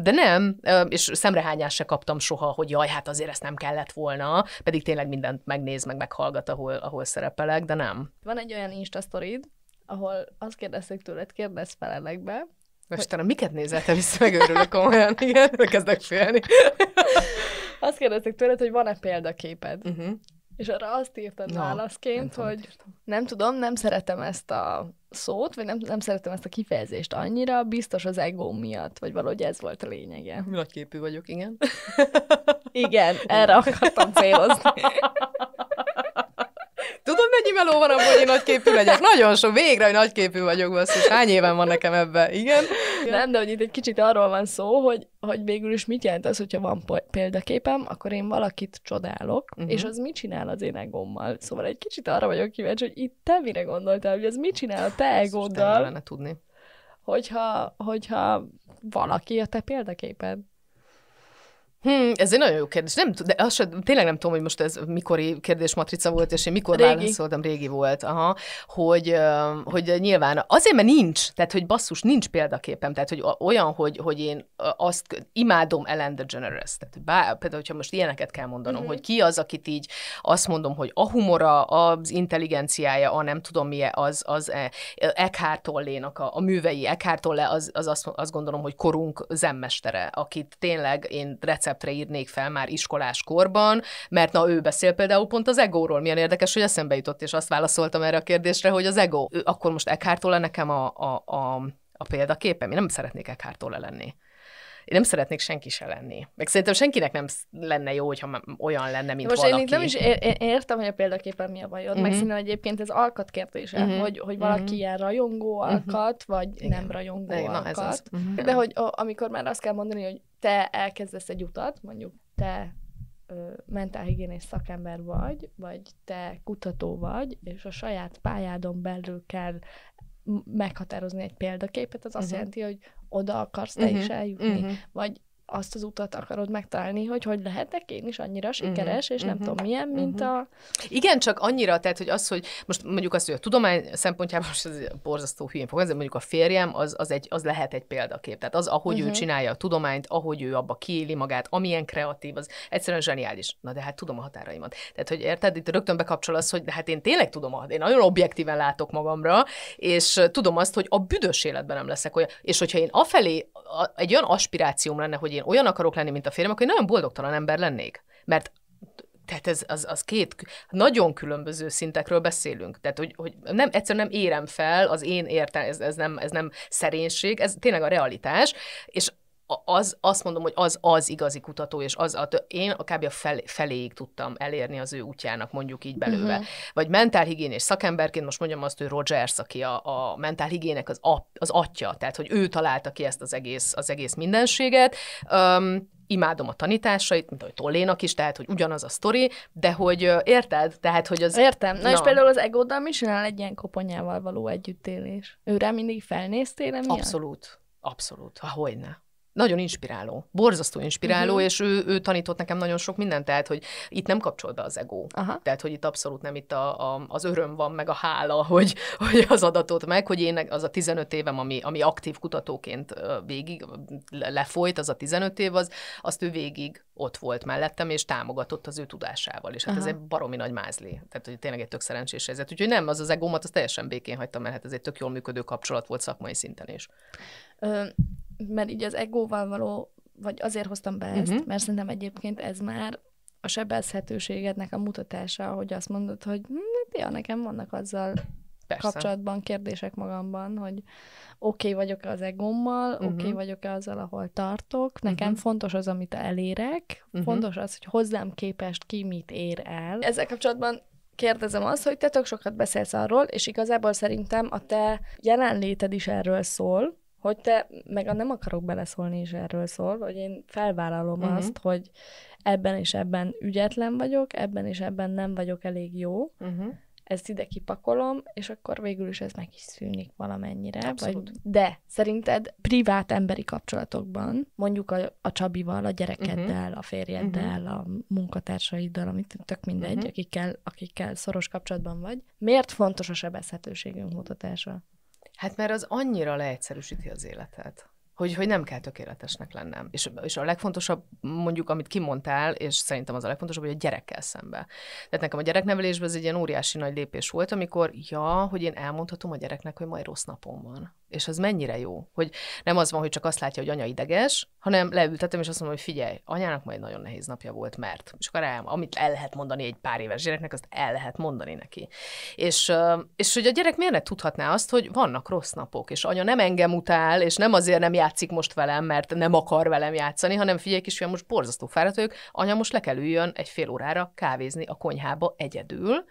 de nem, és szemrehányás se kaptam soha, hogy jaj, hát azért ezt nem kellett volna, pedig tényleg mindent megnéz, meg meghallgat, ahol, ahol szerepelek, de nem. Van egy olyan Insta sztorid, ahol azt kérdezték tőled, kérdezz felelekbe, Istenem, miket nézel te vissza, megőrülök komolyan, igen, kezdek félni. Azt kérdezték tőled, hogy van-e példaképed. Uh-huh. És arra azt írtad no, válaszként, nem hogy nem tudom, nem szeretem ezt a szót, vagy nem, nem szeretem ezt a kifejezést annyira, biztos az egóm miatt, vagy valahogy ez volt a lényege. Nagyképű vagyok, igen. igen, erre akartam célozni. mennyi meló van abban, hogy én nagyképű legyek. Nagyon sok, végre, hogy nagyképű vagyok, basszus. Hány éven van nekem ebben, igen? Nem, de hogy itt egy kicsit arról van szó, hogy, hogy végül is mit jelent az, hogyha van példaképem, akkor én valakit csodálok, uh-huh. és az mit csinál az én egommal. Szóval egy kicsit arra vagyok kíváncsi, hogy itt te mire gondoltál, hogy az mit csinál a te egóddal. Ezt tudni. Hogyha, hogyha valaki a te példaképed. Hmm, ez egy nagyon jó kérdés. Nem, de azt se, tényleg nem tudom, hogy most ez mikori kérdésmatrica volt, és én mikor régi. válaszoltam, régi volt. Aha, hogy, hogy nyilván azért, mert nincs, tehát hogy basszus, nincs példaképem, tehát hogy olyan, hogy, hogy én azt imádom Ellen DeGeneres, tehát bár, például, hogyha most ilyeneket kell mondanom, mm-hmm. hogy ki az, akit így azt mondom, hogy a humora, az intelligenciája, a nem tudom milyen, az, az e- Eckhart Tollénak a, a művei, Eckhart Tolle, az, az azt, azt gondolom, hogy korunk zenmestere, akit tényleg én recept receptre írnék fel már iskolás korban, mert na ő beszél például pont az egóról. Milyen érdekes, hogy eszembe jutott, és azt válaszoltam erre a kérdésre, hogy az ego. Ő, akkor most Eckhart nekem a, a, a, a példaképe? Mi nem szeretnék Eckhart lenni én nem szeretnék senki se lenni. Meg szerintem senkinek nem lenne jó, hogyha olyan lenne, mint Most valaki. Most én nem is értem, hogy a példaképpen mi a bajod, uh-huh. meg mhm. szerintem egyébként ez alkat kérdése, uh-huh. Mhm. hogy, hogy valaki uh-huh. ilyen rajongó alkat, vagy Igen. nem rajongó Igen, alkat. Na, ez az. Uh-huh. De hogy amikor már azt kell mondani, hogy te elkezdesz egy utat, mondjuk te mentálhigiénés szakember vagy, vagy te kutató vagy, és a saját pályádon belül kell meghatározni egy példaképet, az uh-huh. azt jelenti, hogy oda akarsz te uh-huh. is mhm, eljutni, uh-huh. vagy azt az utat akarod megtalálni, hogy hogy lehetek én is annyira mhm, sikeres, uh-huh. és nem uh-huh. tudom milyen, mhm. mint uh-huh. a... Igen, csak annyira, tehát, hogy az, hogy most mondjuk azt, hogy a tudomány szempontjából most ez borzasztó hülyén fog, de mondjuk a férjem, az, az, egy, az lehet egy példakép. Tehát az, ahogy uh-huh. ő csinálja a tudományt, ahogy ő abba kiéli magát, amilyen kreatív, az egyszerűen zseniális. Na de hát tudom a határaimat. Tehát, hogy érted, itt rögtön bekapcsol az, hogy de hát én tényleg tudom, hát én nagyon objektíven látok magamra, és tudom azt, hogy a büdös életben nem leszek olyan. És hogyha én afelé egy olyan aspirációm lenne, hogy én én olyan akarok lenni, mint a férjem, akkor én nagyon boldogtalan ember lennék. Mert tehát ez az, az két nagyon különböző szintekről beszélünk. Tehát, hogy, hogy nem, egyszerűen nem érem fel az én értelem, ez, ez, nem, ez nem szerénység, ez tényleg a realitás, és az, azt mondom, hogy az az igazi kutató, és az, a, én akár a fel, feléig tudtam elérni az ő útjának, mondjuk így belőle. Uh-huh. Vagy mentálhigiénés szakemberként, most mondjam azt, hogy Rogers, aki a, a mentálhigiének az, a, az atya, tehát hogy ő találta ki ezt az egész, az egész mindenséget. Um, imádom a tanításait, mint ahogy Tollénak is, tehát, hogy ugyanaz a sztori, de hogy érted? Tehát, hogy az... Értem. Na, Na. és például az egóddal mi csinál egy ilyen koponyával való együttélés? Őre mindig felnéztél emiatt? Abszolút. Abszolút. Ha hogyne. Nagyon inspiráló, borzasztó inspiráló, uh-huh. és ő, ő tanított nekem nagyon sok mindent, tehát hogy itt nem kapcsol be az ego. Aha. Tehát, hogy itt abszolút nem itt a, a, az öröm van, meg a hála, hogy, hogy az adatot meg, hogy én az a 15 évem, ami, ami aktív kutatóként végig lefolyt, az a 15 év, az, azt ő végig ott volt mellettem, és támogatott az ő tudásával. És hát Aha. ez egy baromi nagy mázli. Tehát, hogy tényleg egy tök szerencsés helyzet. Úgyhogy nem, az az egómat, az teljesen békén hagytam, mert hát ez egy tök jól működő kapcsolat volt szakmai szinten is. Ö- mert így az egóval való, vagy azért hoztam be ezt, uh-huh. mert szerintem egyébként ez már a sebezhetőségednek a mutatása, hogy azt mondod, hogy hm, hát ja, nekem vannak azzal Persze. kapcsolatban kérdések magamban, hogy oké okay vagyok-e az egommal, uh-huh. Mhm. oké okay vagyok-e azzal, ahol tartok, nekem uh-huh. fontos az, amit elérek, uh-huh. fontos az, hogy hozzám képest ki mit ér el. Ezzel kapcsolatban kérdezem azt, hogy te tök sokat beszélsz arról, és igazából szerintem a te jelenléted is erről szól, hogy te, meg a nem akarok beleszólni is erről szól, hogy én felvállalom uh-huh. azt, hogy ebben és ebben ügyetlen vagyok, ebben és ebben nem vagyok elég jó, uh-huh. ezt ide kipakolom, és akkor végül is ez meg is szűnik valamennyire. Vagy, de szerinted privát emberi kapcsolatokban, mondjuk a, a Csabival, a gyerekeddel, uh-huh. a férjeddel, uh-huh. a munkatársaiddal, amit tök mindegy, uh-huh. akikkel, akikkel szoros kapcsolatban vagy, miért fontos a sebezhetőségünk mutatása? Hát mert az annyira leegyszerűsíti az életet hogy, hogy nem kell tökéletesnek lennem. És, és a legfontosabb, mondjuk, amit kimondtál, és szerintem az a legfontosabb, hogy a gyerekkel szembe. Tehát nekem a gyereknevelésben ez egy ilyen óriási nagy lépés volt, amikor, ja, hogy én elmondhatom a gyereknek, hogy majd rossz napom van. És az mennyire jó, hogy nem az van, hogy csak azt látja, hogy anya ideges, hanem leültetem, és azt mondom, hogy figyelj, anyának majd nagyon nehéz napja volt, mert. És akkor el, amit el lehet mondani egy pár éves gyereknek, azt el lehet mondani neki. És, és hogy a gyerek miért ne tudhatná azt, hogy vannak rossz napok, és anya nem engem utál, és nem azért nem jár játszik most velem, mert nem akar velem játszani, hanem figyelj kisfiam, most borzasztó fáradt vagyok, anya most le kell üljön egy fél órára kávézni a konyhába egyedül,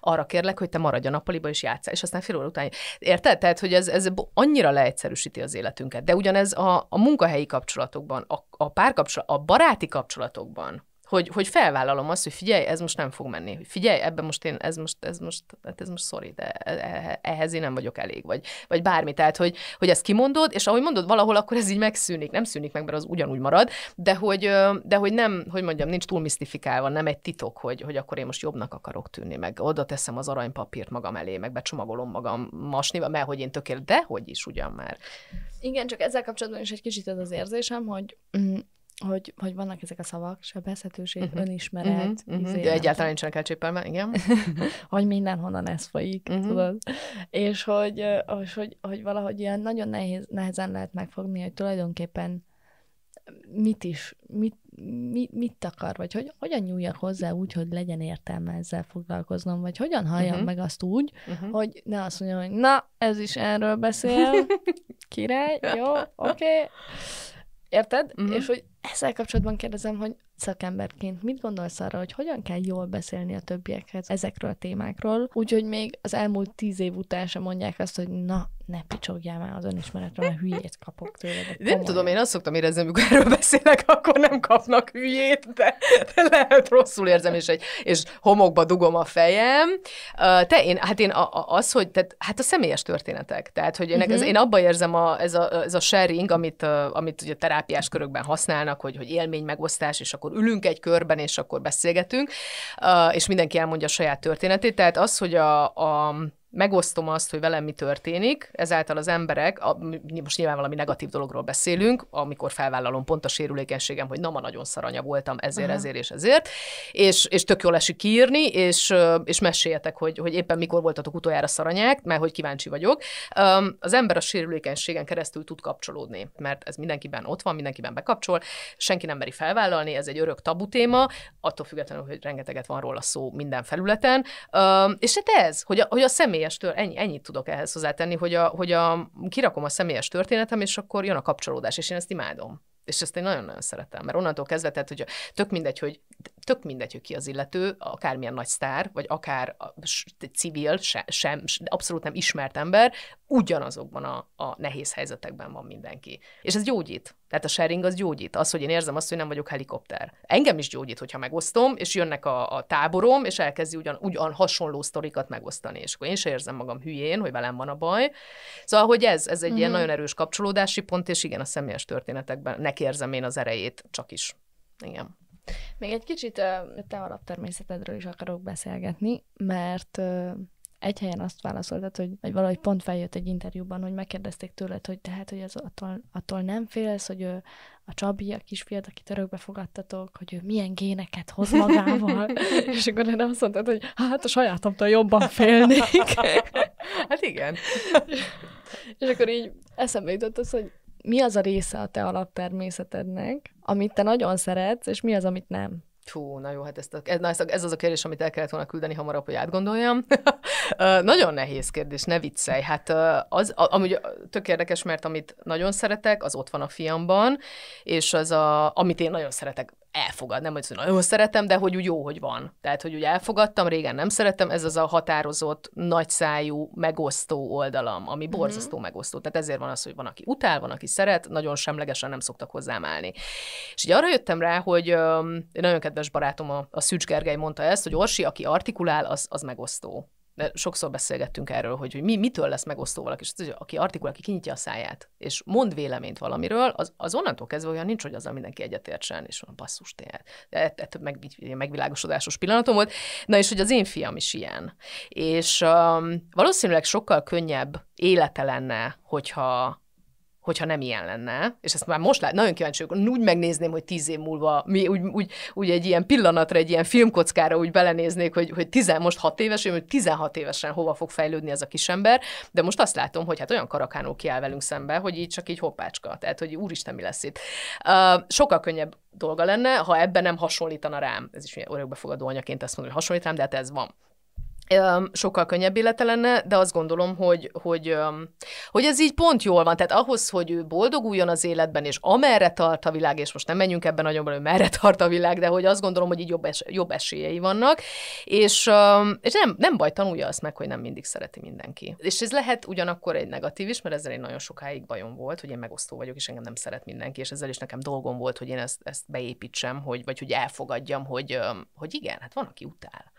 arra kérlek, hogy te maradj a nappaliba és játszál, és aztán fél óra után. Érted? Tehát, hogy ez, ez annyira leegyszerűsíti az életünket. De ugyanez a, a munkahelyi kapcsolatokban, a, a párkapcsolatokban, a baráti kapcsolatokban, hogy, hogy felvállalom azt, hogy figyelj, ez most nem fog menni. Figyelj, ebben most én, ez most, ez most, hát ez most sorry, de e, e, ehhez én nem vagyok elég, vagy, vagy bármi. Tehát, hogy, hogy ezt kimondod, és ahogy mondod, valahol akkor ez így megszűnik. Nem szűnik meg, mert az ugyanúgy marad, de hogy, de hogy nem, hogy mondjam, nincs túl misztifikálva, nem egy titok, hogy, hogy akkor én most jobbnak akarok tűnni, meg oda teszem az aranypapírt magam elé, meg becsomagolom magam masni, mert hogy én tökéletes, de hogy is ugyan már. Igen, csak ezzel kapcsolatban is egy kicsit ez az érzésem, hogy mm, hogy, hogy vannak ezek a szavak, sebezhetőség, uh-huh. Mhm. önismeret. Uh-huh. Uh-huh. egyáltalán nincsenek elcsépelve, igen. hogy mindenhonnan ez folyik, uh-huh. tudod. És hogy, és hogy, hogy valahogy ilyen nagyon nehéz, nehezen lehet megfogni, hogy tulajdonképpen mit is, mit, mit, mit akar, vagy hogy, hogyan nyúljak hozzá úgy, hogy legyen értelme ezzel foglalkoznom, vagy hogyan halljam uh-huh. meg azt úgy, uh-huh. hogy ne azt mondjam, hogy na, ez is erről beszél, király, jó, oké. Okay. Érted? Mm-hmm. És hogy ezzel kapcsolatban kérdezem, hogy szakemberként mit gondolsz arra, hogy hogyan kell jól beszélni a többiekhez ezekről a témákról, úgyhogy még az elmúlt tíz év után sem mondják azt, hogy na, ne picsogjál már az önismeretről, mert hülyét kapok tőled. Komolyan. Nem tudom, én azt szoktam érezni, amikor erről beszélek, akkor nem kapnak hülyét, de, de lehet rosszul érzem, és egy és homokba dugom a fejem. Te, én, hát én a, a, az, hogy, tehát, hát a személyes történetek, tehát, hogy ennek, uh-huh. ez, mhm. én abban érzem a, ez, a, ez a sharing, amit, amit ugye terápiás körökben használnak, hogy, hogy élmény megosztás, és akkor akkor ülünk egy körben, és akkor beszélgetünk, és mindenki elmondja a saját történetét. Tehát az, hogy a, a megosztom azt, hogy velem mi történik, ezáltal az emberek, a, most nyilván valami negatív dologról beszélünk, amikor felvállalom pont a sérülékenységem, hogy na, ma nagyon szaranya voltam ezért, Aha. ezért és ezért, és, és tök jól esik kiírni, és, és meséljetek, hogy, hogy éppen mikor voltatok utoljára szaranyák, mert hogy kíváncsi vagyok. Az ember a sérülékenységen keresztül tud kapcsolódni, mert ez mindenkiben ott van, mindenkiben bekapcsol, senki nem meri felvállalni, ez egy örök tabu téma, attól függetlenül, hogy rengeteget van róla szó minden felületen. És hát ez, hogy a, hogy a személy személyes tör, ennyi, ennyit tudok ehhez hozzátenni, hogy, a, hogy a, kirakom a személyes történetem, és akkor jön a kapcsolódás, és én ezt imádom. És ezt én nagyon-nagyon szeretem, mert onnantól kezdve, tehát, hogy tök mindegy, hogy, tök mindegy, hogy ki az illető, akármilyen nagy sztár, vagy akár civil, se, sem, abszolút nem ismert ember, ugyanazokban a, a nehéz helyzetekben van mindenki. És ez gyógyít. Tehát a sharing az gyógyít. Az, hogy én érzem azt, hogy nem vagyok helikopter. Engem is gyógyít, hogyha megosztom, és jönnek a, a táborom, és elkezdi ugyan, ugyan hasonló sztorikat megosztani. És akkor én se érzem magam hülyén, hogy velem van a baj. Szóval, hogy ez, ez egy mm-hmm. ilyen mhm. nagyon erős kapcsolódási pont, és igen, a személyes történetekben neki érzem én az erejét, csak is. Igen. Még egy kicsit te alaptermészetedről is akarok beszélgetni, mert egy helyen azt válaszoltad, hogy vagy valahogy pont feljött egy interjúban, hogy megkérdezték tőled, hogy tehát, hogy az attól, attól nem félsz, hogy ő, a Csabi, a kisfiad, akit örökbe fogadtatok, hogy ő milyen géneket hoz magával, és akkor nem azt mondtad, hogy hát a sajátomtól jobban félnék. hát igen. és akkor így eszembe jutott az, hogy mi az a része a te alaptermészetednek, amit te nagyon szeretsz, és mi az, amit nem. Hú, na jó, hát ezt a, ez, ez az a kérdés, amit el kellett volna küldeni hamarabb, hogy átgondoljam. nagyon nehéz kérdés, ne viccelj. Hát az, amúgy tök érdekes, mert amit nagyon szeretek, az ott van a fiamban, és az, a, amit én nagyon szeretek elfogad. Nem, hogy nagyon szeretem, de hogy úgy jó, hogy van. Tehát, hogy úgy elfogadtam, régen nem szerettem, ez az a határozott, nagyszájú, megosztó oldalam, ami mhm. borzasztó mm-hmm. megosztó. Tehát ezért van az, hogy van, aki utál, van, aki szeret, nagyon semlegesen nem szoktak hozzám állni. És így arra jöttem rá, hogy öm, nagyon kedves barátom, a, a Szűcs Gergely mondta ezt, hogy Orsi, aki artikulál, az, az megosztó de sokszor beszélgettünk erről, hogy, hogy mi, mitől lesz megosztó valaki, és az, hogy aki artikul, aki kinyitja a száját, és mond véleményt valamiről, az, az onnantól kezdve olyan nincs, hogy azzal mindenki egyetértsen, és van basszus tényleg. De ett, ett, meg, megvilágosodásos pillanatom volt. Na és hogy az én fiam is ilyen. És um, valószínűleg sokkal könnyebb élete lenne, hogyha hogyha nem ilyen lenne, és ezt már most lát, nagyon kíváncsi vagyok, úgy megnézném, hogy tíz év múlva, mi úgy, úgy, úgy egy ilyen pillanatra, egy ilyen filmkockára úgy belenéznék, hogy, hogy tizen, most hat éves, hogy 16 évesen hova fog fejlődni ez a kisember, de most azt látom, hogy hát olyan karakánó kiáll velünk szembe, hogy így csak így hoppácska, tehát hogy úristen, mi lesz itt. Uh, sokkal könnyebb dolga lenne, ha ebben nem hasonlítana rám. Ez is örökbefogadó anyaként ezt mondom, hogy hasonlít rám, de hát ez van sokkal könnyebb élete lenne, de azt gondolom, hogy, hogy, hogy ez így pont jól van. Tehát ahhoz, hogy ő boldoguljon az életben, és amerre tart a világ, és most nem menjünk ebben nagyon hogy merre tart a világ, de hogy azt gondolom, hogy így jobb, es, jobb esélyei vannak, és, és nem, nem baj, tanulja azt meg, hogy nem mindig szereti mindenki. És ez lehet ugyanakkor egy negatív is, mert ezzel én nagyon sokáig bajom volt, hogy én megosztó vagyok, és engem nem szeret mindenki, és ezzel is nekem dolgom volt, hogy én ezt, ezt beépítsem, hogy, vagy hogy elfogadjam, hogy, hogy igen, hát van, aki utál.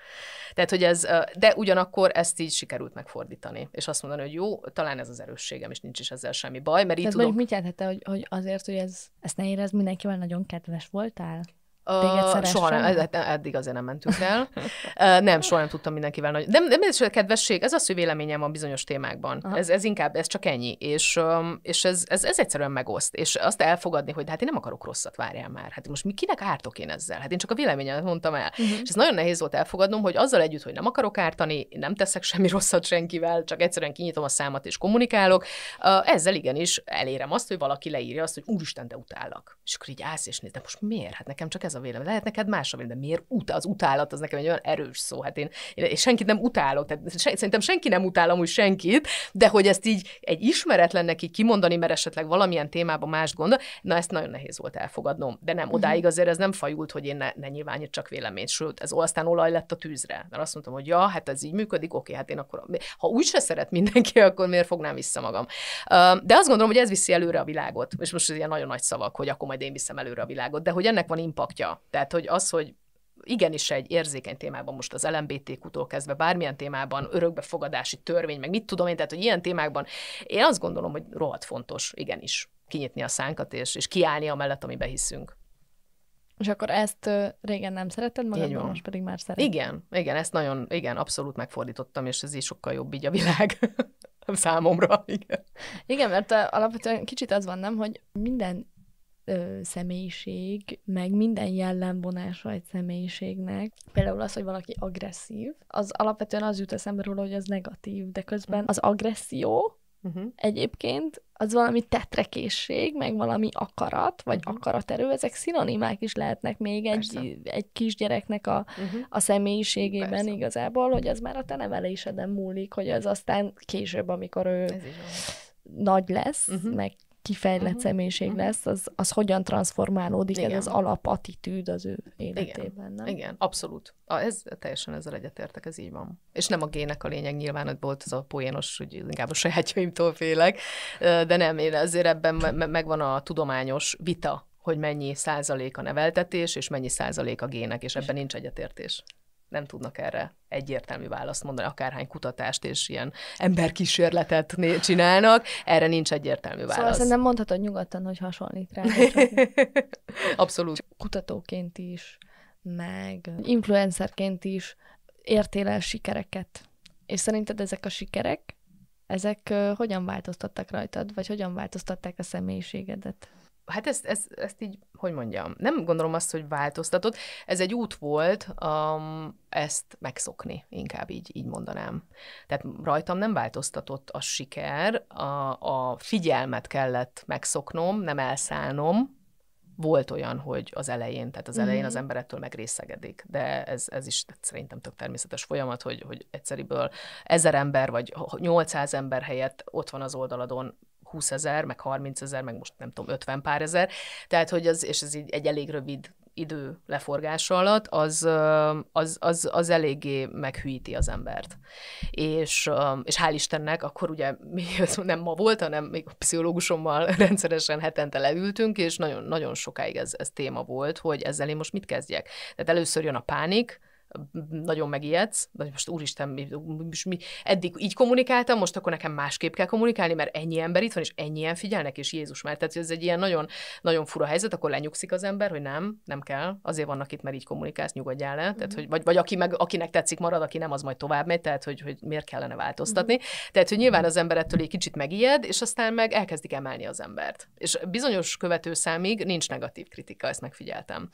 Tehát, hogy ez, de ugyanakkor ezt így sikerült megfordítani, és azt mondani, hogy jó, talán ez az erősségem, és nincs is ezzel semmi baj, mert így Tehát tudok... mit jelentette, hogy, hogy azért, hogy ez, ezt ne érez, mindenkivel nagyon kedves voltál? Uh, soha nem, ed- hát, hát, eddig azért nem mentünk el. uh, nem, soha nem tudtam mindenkivel. Nagy... De, de ez a kedvesség, ez az, hogy véleményem van bizonyos témákban. Ez, ez inkább, ez csak ennyi. És, um, és ez, ez, ez, egyszerűen megoszt. És azt elfogadni, hogy de hát én nem akarok rosszat, várjál már. Hát most mi, kinek ártok én ezzel? Hát én csak a véleményemet mondtam el. Uh-huh. És ez nagyon nehéz volt elfogadnom, hogy azzal együtt, hogy nem akarok ártani, nem teszek semmi rosszat senkivel, csak egyszerűen kinyitom a számat és kommunikálok. Uh, ezzel igenis elérem azt, hogy valaki leírja azt, hogy úristen, de utállak. És akkor így állsz, és nézd, de most miért? Hát nekem csak ez a vélemény. Lehet neked más a vélemény, de miért ut- az utálat, az nekem egy olyan erős szó. Hát én, én senkit nem utálok, tehát se, szerintem senki nem utálom, úgy senkit, de hogy ezt így egy ismeretlen neki kimondani, mert esetleg valamilyen témában más gondol, na ezt nagyon nehéz volt elfogadnom. De nem, mhm. odáig azért ez nem fajult, hogy én ne, ne nyilvánítsak véleményt, sőt, ez aztán olaj lett a tűzre. Mert azt mondtam, hogy ja, hát ez így működik, oké, hát én akkor, ha se szeret mindenki, akkor miért fognám vissza magam. De azt gondolom, hogy ez viszi előre a világot, és most ez ilyen nagyon nagy szavak, hogy akkor majd én viszem előre a világot, de hogy ennek van impaktja tudja. Tehát, hogy az, hogy igenis egy érzékeny témában most az LMBT tól kezdve bármilyen témában, örökbefogadási törvény, meg mit tudom én, tehát hogy ilyen témákban én azt gondolom, hogy rohadt fontos, igenis, kinyitni a szánkat és, és kiállni a mellett amiben hiszünk. És akkor ezt régen nem szeretted magadban, most pedig már szeretem. Igen, igen, ezt nagyon, igen, abszolút megfordítottam, és ez így sokkal jobb így a világ számomra, igen. Igen, mert alapvetően kicsit az van, nem, hogy minden ö, személyiség, meg minden jellemvonása egy személyiségnek, például az, hogy valaki agresszív, az alapvetően az jut eszembe róla, hogy az negatív, de közben mhm. az agresszió uh-huh. egyébként az valami tetrekészség, meg valami akarat, vagy uh-huh. akaraterő, ezek szinonimák is lehetnek még egy, egy kisgyereknek a, uh-huh. a személyiségében Persze. igazából, hogy az már a te neveléseden múlik, hogy az aztán később, amikor ő nagy lesz, uh-huh. meg kifejlett uh-huh. személyiség uh-huh. lesz, az, az hogyan transformálódik Igen. ez az alapattitűd az ő életében. Igen, nem? Igen abszolút. A, ez, teljesen ezzel egyetértek, ez így van. És nem a gének a lényeg, nyilván ott volt az a poénos, hogy inkább a sajátjaimtól félek, de nem, én azért ebben me- megvan a tudományos vita, hogy mennyi százalék a neveltetés, és mennyi százalék a gének, és ebben nincs egyetértés nem tudnak erre egyértelmű választ mondani, akárhány kutatást és ilyen emberkísérletet csinálnak, erre nincs egyértelmű szóval válasz. Szóval szerintem mondhatod nyugodtan, hogy hasonlít rá. Abszolút. Kutatóként is, meg influencerként is értél el sikereket. És szerinted ezek a sikerek, ezek hogyan változtattak rajtad, vagy hogyan változtatták a személyiségedet? Hát ezt, ezt, ezt így hogy mondjam, nem gondolom azt, hogy változtatott. Ez egy út volt um, ezt megszokni, inkább így, így mondanám. Tehát rajtam nem változtatott a siker, a, a figyelmet kellett megszoknom, nem elszállnom, volt olyan, hogy az elején, tehát az elején mhm. az ember ettől megrészegedik, de ez, ez is szerintem tök természetes folyamat, hogy, hogy egyszeriből ezer ember vagy 800 ember helyett ott van az oldaladon 20 ezer, meg 30 ezer, meg most nem tudom, 50 pár ezer, tehát hogy az, és ez így egy elég rövid idő leforgása alatt, az, az, az, az eléggé meghűíti az embert. És, és hál' Istennek, akkor ugye mi, nem ma volt, hanem még a pszichológusommal rendszeresen hetente leültünk, és nagyon, nagyon sokáig ez, ez téma volt, hogy ezzel én most mit kezdjek. Tehát először jön a pánik, nagyon megijedsz, de most úristen, mi, mi, eddig így kommunikáltam, most akkor nekem másképp kell kommunikálni, mert ennyi ember itt van, és ennyien figyelnek, és Jézus már. Tehát ez egy ilyen nagyon, nagyon fura helyzet, akkor lenyugszik az ember, hogy nem, nem kell, azért vannak itt, mert így kommunikálsz, nyugodjál le. Tehát, mhm. hogy, vagy, vagy aki meg, akinek tetszik marad, aki nem, az majd tovább megy, tehát hogy, hogy miért kellene változtatni. Mhm. Tehát, hogy nyilván az ember ettől egy kicsit megijed, és aztán meg elkezdik emelni az embert. És bizonyos követőszámig nincs negatív kritika, ezt megfigyeltem.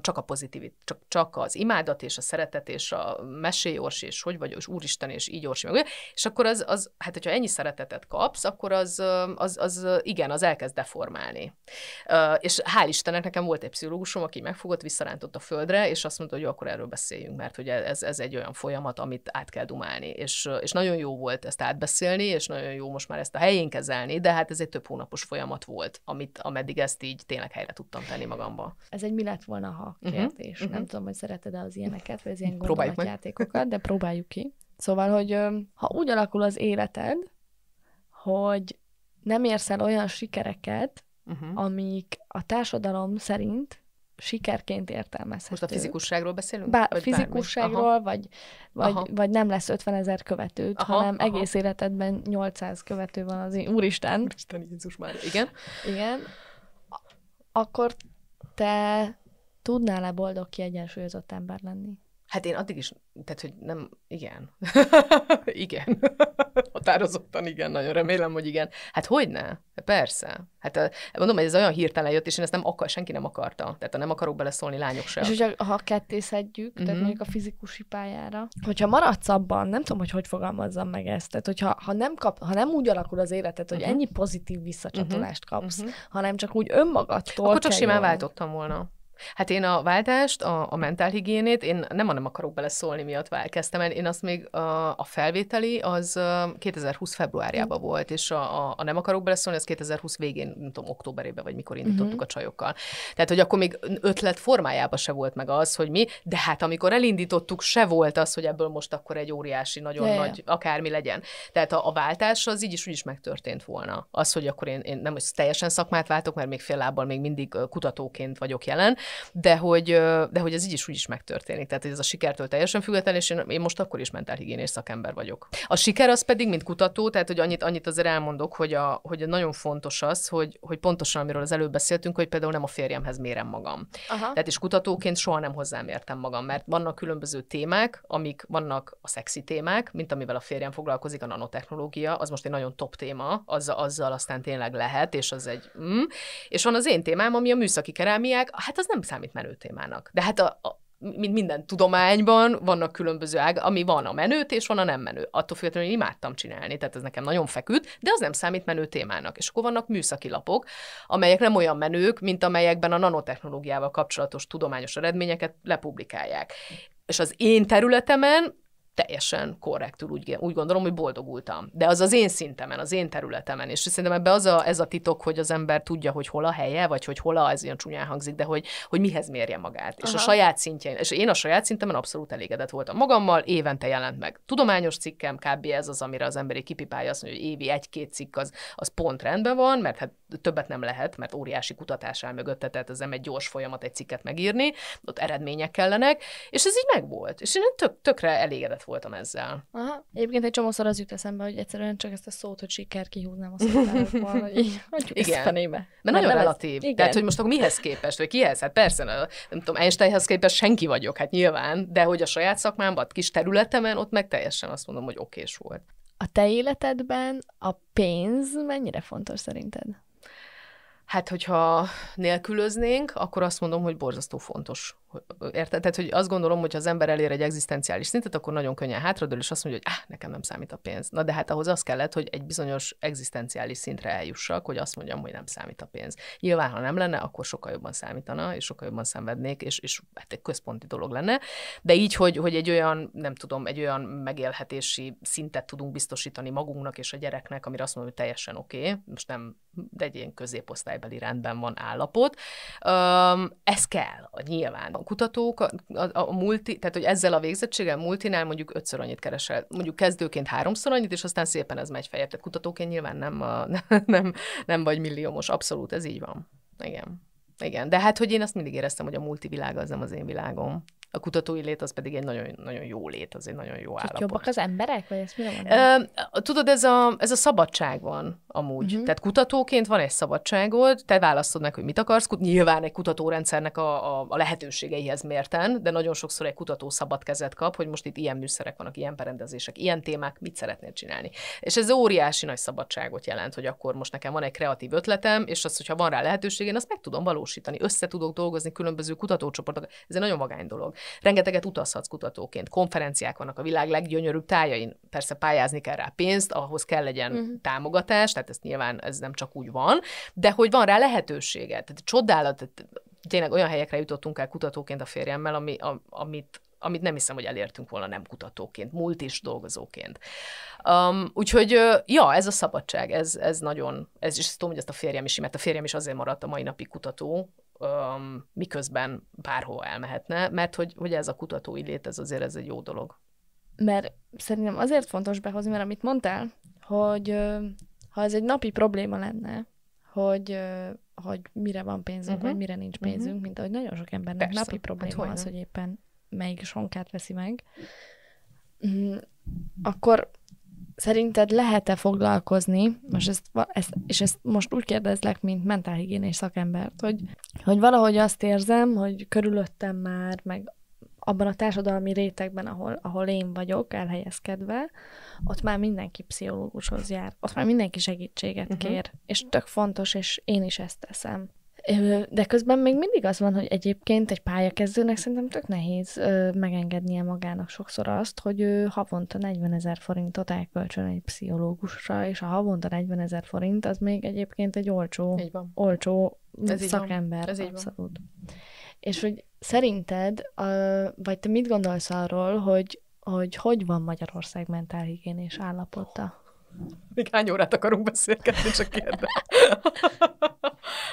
csak a pozitív, csak, csak az imádat és a szeretet, és a mesélyors, és hogy vagy, és úristen, és így orsi, meg, és akkor az, az, hát hogyha ennyi szeretetet kapsz, akkor az, az, az igen, az elkezd deformálni. És hál' Istennek nekem volt egy pszichológusom, aki megfogott, visszarántott a földre, és azt mondta, hogy jó, akkor erről beszéljünk, mert hogy e-, ez, ez egy olyan folyamat, amit át kell dumálni. És, és nagyon jó volt ezt átbeszélni, és nagyon jó most már ezt a helyén kezelni, de hát ez egy több hónapos folyamat volt, amit ameddig ezt így tényleg helyre tudtam tenni magamba. Ez egy mi lett volna, ha mhm. kérdés. Uh-huh. Nem uh-huh. tudom, hogy szereted-e az ilyenek ilyeneket, vagy az ilyen játékokat, de próbáljuk ki. Szóval, hogy ha úgy alakul az életed, hogy nem érsz el olyan sikereket, uh-huh. amik a társadalom szerint sikerként értelmezhetők. Most a fizikusságról beszélünk? Bár, vagy fizikusságról, vagy, vagy, aha. vagy nem lesz 50 ezer követőd, aha, hanem aha. egész életedben 800 követő van az én... Úristen! Úristen, Jézus már, igen. Igen. Akkor te Tudnál-e boldog, kiegyensúlyozott ember lenni? Hát én addig is, tehát, hogy nem, igen. igen. Határozottan igen, nagyon remélem, hogy igen. Hát hogy ne? Persze. Hát eh, mondom, hogy ez olyan hirtelen jött, és én ezt nem akar, senki nem akarta. Tehát nem akarok beleszólni lányok sem. És hogyha ha kettészedjük, mm-hmm. tehát mhm. mondjuk a fizikusi pályára, hogyha maradsz abban, nem tudom, hogy hogy fogalmazzam meg ezt, tehát hogyha ha nem, kap, ha nem úgy alakul az életed, hogy uh-huh. ennyi pozitív visszacsatolást kapsz, uh-huh. hanem csak úgy önmagadtól Akkor csak simán váltottam volna. Hát én a váltást, a, a mentálhigiénét, én nem, nem akarok beleszólni miatt kezdtem el, én azt még a, a felvételi az 2020 februárjában mm. volt, és a, a, a nem akarok beleszólni, az 2020 végén, nem tudom, októberében, vagy mikor indítottuk mm-hmm. a csajokkal. Tehát, hogy akkor még ötlet formájában se volt meg az, hogy mi, de hát amikor elindítottuk, se volt az, hogy ebből most akkor egy óriási, nagyon yeah. nagy, akármi legyen. Tehát a, a váltás az így is úgy is megtörtént volna. Az, hogy akkor én, én nem, hogy teljesen szakmát váltok, mert még fél lábbal még mindig kutatóként vagyok jelen, de hogy, de hogy ez így is úgy is megtörténik. Tehát ez a sikertől teljesen független, és én, én most akkor is mentálhigiénés szakember vagyok. A siker az pedig, mint kutató, tehát hogy annyit, annyit azért elmondok, hogy, a, hogy nagyon fontos az, hogy, hogy pontosan, amiről az előbb beszéltünk, hogy például nem a férjemhez mérem magam. Aha. Tehát és kutatóként soha nem hozzám értem magam, mert vannak különböző témák, amik vannak a szexi témák, mint amivel a férjem foglalkozik, a nanotechnológia, az most egy nagyon top téma, azzal, azzal aztán tényleg lehet, és az egy mm. És van az én témám, ami a műszaki kerámiák, hát az nem nem számít menő témának. De hát a, a mint minden tudományban vannak különböző ág, ami van a menőt, és van a nem menő. Attól függetlenül, hogy imádtam csinálni, tehát ez nekem nagyon feküdt, de az nem számít menő témának. És akkor vannak műszaki lapok, amelyek nem olyan menők, mint amelyekben a nanotechnológiával kapcsolatos tudományos eredményeket lepublikálják. És az én területemen teljesen korrektül úgy, úgy gondolom, hogy boldogultam. De az az én szintemen, az én területemen, és szerintem ebbe az a, ez a titok, hogy az ember tudja, hogy hol a helye, vagy hogy hol a, ez ilyen csúnyán hangzik, de hogy, hogy mihez mérje magát. Aha. És a saját szintjén, és én a saját szintemen abszolút elégedett voltam magammal, évente jelent meg tudományos cikkem, kb. ez az, amire az emberi kipipálja azt mondja, hogy évi egy-két cikk az, az pont rendben van, mert hát többet nem lehet, mert óriási kutatás áll mögötte, tehát ez nem egy gyors folyamat egy cikket megírni, ott eredmények kellenek, és ez így megvolt. És én tök, tökre elégedett voltam ezzel. Aha. Egyébként egy csomószor az jut eszembe, hogy egyszerűen csak ezt a szót, hogy siker kihúznám a szótárokból, hogy így Igen. Mert, nagyon relatív. Ez... Igen. Tehát, hogy most akkor mihez képest, vagy kihez? Hát persze, nem, nem tudom, Einsteinhez képest senki vagyok, hát nyilván, de hogy a saját szakmámban, a kis területemen, ott meg teljesen azt mondom, hogy okés volt. A te életedben a pénz mennyire fontos szerinted? Hát, hogyha nélkülöznénk, akkor azt mondom, hogy borzasztó fontos Érted? Tehát, hogy azt gondolom, hogy ha az ember elér egy egzisztenciális szintet, akkor nagyon könnyen hátradől, és azt mondja, hogy "ah, nekem nem számít a pénz. Na de hát ahhoz az kellett, hogy egy bizonyos egzisztenciális szintre eljussak, hogy azt mondjam, hogy nem számít a pénz. Nyilván, ha nem lenne, akkor sokkal jobban számítana, és sokkal jobban szenvednék, és, és hát egy központi dolog lenne. De így, hogy, hogy egy olyan, nem tudom, egy olyan megélhetési szintet tudunk biztosítani magunknak és a gyereknek, amire azt mondom, hogy teljesen oké, okay, most nem, de egy ilyen középosztálybeli rendben van állapot. Um, ez kell, nyilván a kutatók, a, a, a multi, tehát hogy ezzel a végzettséggel multinál mondjuk ötször annyit keresel, mondjuk kezdőként háromszor annyit, és aztán szépen ez megy feljebb. Tehát kutatóként nyilván nem, a, nem, nem vagy milliómos, abszolút, ez így van. Igen. Igen, de hát, hogy én azt mindig éreztem, hogy a multivilág az nem az én világom a kutatói lét az pedig egy nagyon, nagyon jó lét, az egy nagyon jó állapot. Csak jobbak az emberek, vagy ezt mi Tudod, ez a, ez a szabadság van amúgy. Uh-huh. Tehát kutatóként van egy szabadságod, te választod meg, hogy mit akarsz. Nyilván egy kutatórendszernek a, a, a lehetőségeihez mérten, de nagyon sokszor egy kutató szabad kezet kap, hogy most itt ilyen műszerek vannak, ilyen berendezések, ilyen témák, mit szeretnél csinálni. És ez óriási nagy szabadságot jelent, hogy akkor most nekem van egy kreatív ötletem, és azt, hogyha van rá lehetőség, én azt meg tudom valósítani, össze tudok dolgozni különböző kutatócsoportok. Ez egy nagyon vagány dolog rengeteget utazhatsz kutatóként, konferenciák vannak a világ leggyönyörűbb tájain, persze pályázni kell rá pénzt, ahhoz kell legyen uh-huh. támogatás, tehát ez nyilván ez nem csak úgy van, de hogy van rá lehetősége. Tehát csodálat, tényleg olyan helyekre jutottunk el kutatóként a férjemmel, ami, a, amit, amit nem hiszem, hogy elértünk volna nem kutatóként, múlt is dolgozóként. Um, úgyhogy, ja, ez a szabadság, ez, ez nagyon, ez is tudom, hogy ezt a férjem is, mert a férjem is azért maradt a mai napig kutató, um, miközben bárhol elmehetne, mert hogy, hogy ez a kutatói lét, ez azért ez egy jó dolog. Mert szerintem azért fontos behozni, mert amit mondtál, hogy ha ez egy napi probléma lenne, hogy, hogy mire van pénzünk, uh-huh. vagy mhm. mire nincs mhm. pénzünk, uh-huh. mint ahogy nagyon sok embernek Persze. napi hát probléma hát az, hogy éppen melyik sonkát veszi meg, mm, akkor Szerinted lehet-e foglalkozni, most ezt, ezt, és ezt most úgy kérdezlek, mint mentálhigiénés szakembert, hogy, hogy valahogy azt érzem, hogy körülöttem már, meg abban a társadalmi rétegben, ahol, ahol én vagyok elhelyezkedve, ott már mindenki pszichológushoz jár, ott már mindenki segítséget uh-huh. kér, és tök fontos, és én is ezt teszem. De közben még mindig az van, hogy egyébként egy pályakezdőnek szerintem tök nehéz megengednie magának sokszor azt, hogy ő havonta 40 ezer forintot elköltsön egy pszichológusra, és a havonta 40 ezer forint az még egyébként egy olcsó, olcsó Ez szakember. Ez abszolút. És hogy szerinted, vagy te mit gondolsz arról, hogy hogy, hogy van Magyarország mentálhigiénés állapota? Még hány órát akarunk beszélgetni, csak kérdezem.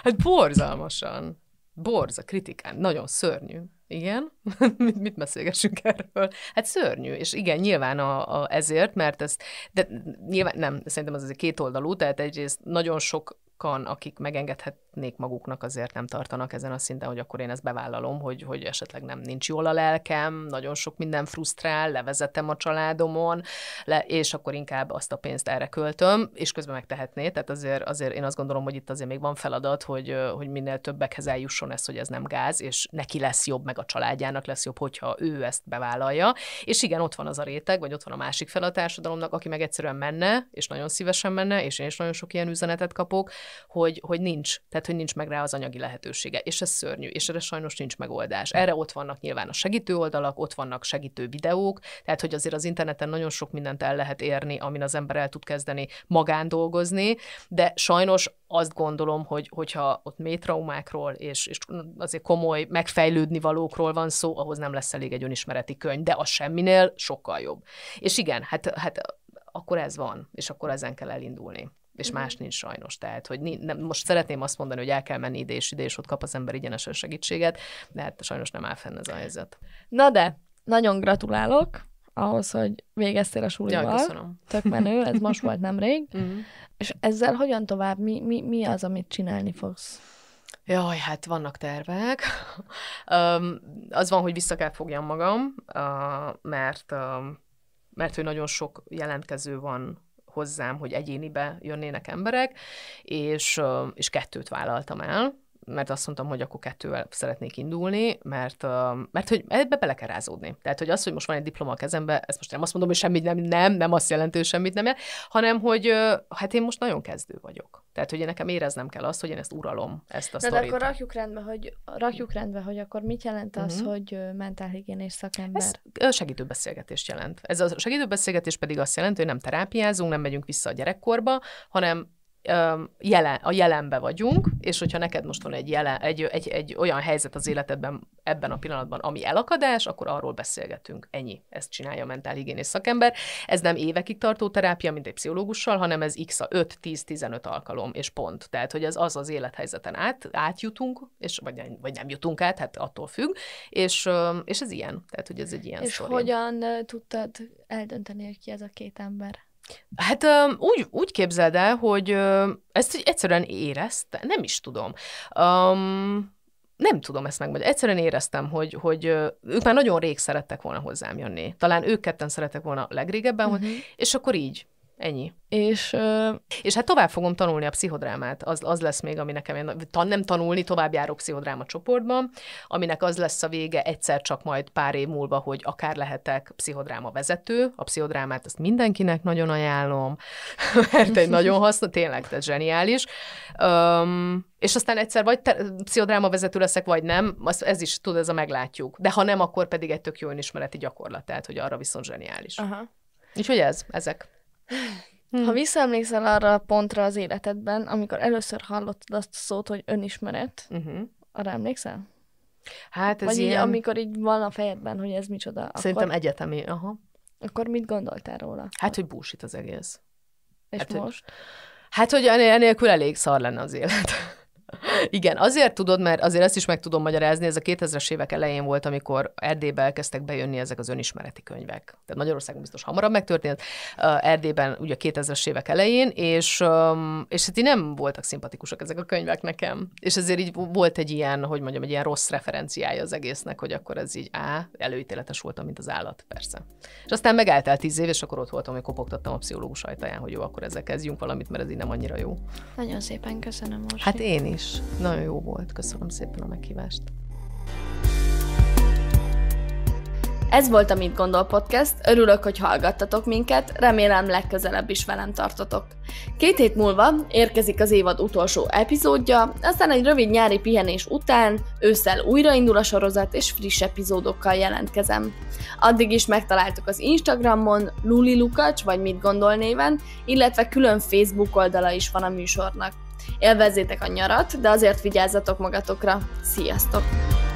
Hát borzalmasan. Borza, kritikán. Nagyon szörnyű. Igen? mit, mit beszélgessünk erről? Hát szörnyű, és igen, nyilván a, a ezért, mert ez, de nyilván nem, szerintem ez egy oldalú, tehát egyrészt nagyon sok sokan, akik megengedhetnék maguknak, azért nem tartanak ezen a szinten, hogy akkor én ezt bevállalom, hogy, hogy esetleg nem nincs jól a lelkem, nagyon sok minden frusztrál, levezetem a családomon, le, és akkor inkább azt a pénzt erre költöm, és közben megtehetné. Tehát azért, azért én azt gondolom, hogy itt azért még van feladat, hogy, hogy minél többekhez eljusson ez, hogy ez nem gáz, és neki lesz jobb, meg a családjának lesz jobb, hogyha ő ezt bevállalja. És igen, ott van az a réteg, vagy ott van a másik fel a társadalomnak, aki meg egyszerűen menne, és nagyon szívesen menne, és én is nagyon sok ilyen üzenetet kapok, hogy, hogy nincs, tehát hogy nincs meg rá az anyagi lehetősége, és ez szörnyű, és erre sajnos nincs megoldás. Erre ott vannak nyilván a segítő oldalak, ott vannak segítő videók, tehát hogy azért az interneten nagyon sok mindent el lehet érni, amin az ember el tud kezdeni magán dolgozni, de sajnos azt gondolom, hogy hogyha ott mély traumákról és, és azért komoly megfejlődni valókról van szó, ahhoz nem lesz elég egy önismereti könyv, de a semminél sokkal jobb. És igen, hát, hát akkor ez van, és akkor ezen kell elindulni és mhm. más nincs sajnos. Tehát, hogy nem, most szeretném azt mondani, hogy el kell menni ide és ide, és ott kap az ember igyenesen segítséget, de hát sajnos nem áll fenn ez a helyzet. Na de, nagyon gratulálok ahhoz, hogy végeztél a súlyval. Ja köszönöm. Tök menő, ez most volt nemrég. Uh-huh. És ezzel hogyan tovább? Mi, mi, mi az, amit csinálni fogsz? Jaj, hát vannak tervek. um, az van, hogy vissza kell fogjam magam, uh, mert, uh, mert hogy nagyon sok jelentkező van hozzám, hogy egyénibe jönnének emberek, és, és kettőt vállaltam el, mert azt mondtam, hogy akkor kettővel szeretnék indulni, mert, mert hogy ebbe bele kell rázódni. Tehát, hogy az, hogy most van egy diploma a kezembe, ezt most nem azt mondom, hogy semmit nem, nem, nem azt jelenti, hogy semmit nem, jel, hanem, hogy hát én most nagyon kezdő vagyok. Tehát, hogy nekem éreznem kell azt, hogy én ezt uralom, ezt a Na, de akkor rakjuk rendbe, hogy, rakjuk rendbe, hogy akkor mit jelent az, uh-huh. hogy mentálhigiénés szakember? Ez segítő beszélgetést jelent. Ez a segítő beszélgetés pedig azt jelenti, hogy nem terápiázunk, nem megyünk vissza a gyerekkorba, hanem jelen, a jelenbe vagyunk, és hogyha neked most van egy, jelen, egy, egy, egy olyan helyzet az életedben ebben a pillanatban, ami elakadás, akkor arról beszélgetünk. Ennyi. Ezt csinálja a mentálhigiénész szakember. Ez nem évekig tartó terápia, mint egy pszichológussal, hanem ez x a 5-10-15 alkalom, és pont. Tehát, hogy az az az élethelyzeten át, átjutunk, és, vagy, nem, vagy nem jutunk át, hát attól függ, és, és ez ilyen. Tehát, hogy ez egy ilyen És sztori. hogyan tudtad eldönteni, hogy ki ez a két ember? Hát úgy, úgy képzeld el, hogy ezt egyszerűen érezte, nem is tudom. Um, nem tudom ezt meg, Egyszerűen éreztem, hogy, hogy ők már nagyon rég szerettek volna hozzám jönni. Talán ők ketten szerettek volna legrégebben, uh-huh. és akkor így Ennyi. És, és hát tovább fogom tanulni a pszichodrámát, az, az lesz még, ami nekem, én tan, nem tanulni, tovább járok pszichodráma csoportban, aminek az lesz a vége egyszer csak majd pár év múlva, hogy akár lehetek pszichodráma vezető, a pszichodrámát ezt mindenkinek nagyon ajánlom, mert egy nagyon hasznos, tényleg, tehát zseniális. Um, és aztán egyszer vagy te, pszichodráma vezető leszek, vagy nem, az, ez is, tud ez a meglátjuk. De ha nem, akkor pedig egy tök jó önismereti gyakorlat, tehát hogy arra viszont zseniális. Aha. Úgyhogy ez, ezek. Ha hm. visszaemlékszel arra a pontra az életedben, amikor először hallottad azt a szót, hogy önismeret, uh-huh. arra emlékszel? Hát ez Vagy ilyen... így, amikor így van a fejedben, hogy ez micsoda. Szerintem akkor... egyetemi, aha. Akkor mit gondoltál róla? Hát, hogy búsít az egész. És hát, most? Hogy... Hát, hogy enélkül elég szar lenne az élet. Igen, azért tudod, mert azért ezt is meg tudom magyarázni, ez a 2000-es évek elején volt, amikor Erdélybe elkezdtek bejönni ezek az önismereti könyvek. Tehát Magyarországon biztos hamarabb megtörtént, eh, Erdélyben ugye a 2000-es évek elején, és, és hát így nem voltak szimpatikusak ezek a könyvek nekem. És ezért így volt egy ilyen, hogy mondjam, egy ilyen rossz referenciája az egésznek, hogy akkor ez így á, előítéletes voltam, mint az állat, persze. És aztán megállt el tíz év, és akkor ott voltam, hogy kopogtattam a pszichológus ajtaján, hogy jó, akkor ezzel kezdjünk valamit, mert ez így nem annyira jó. Nagyon szépen köszönöm most. Hát én is és nagyon jó volt. Köszönöm szépen a meghívást. Ez volt a Mit Gondol Podcast, örülök, hogy hallgattatok minket, remélem legközelebb is velem tartotok. Két hét múlva érkezik az évad utolsó epizódja, aztán egy rövid nyári pihenés után ősszel újraindul a sorozat és friss epizódokkal jelentkezem. Addig is megtaláltok az Instagramon, Luli Lukacs vagy Mit Gondol néven, illetve külön Facebook oldala is van a műsornak élvezzétek a nyarat, de azért vigyázzatok magatokra. Sziasztok!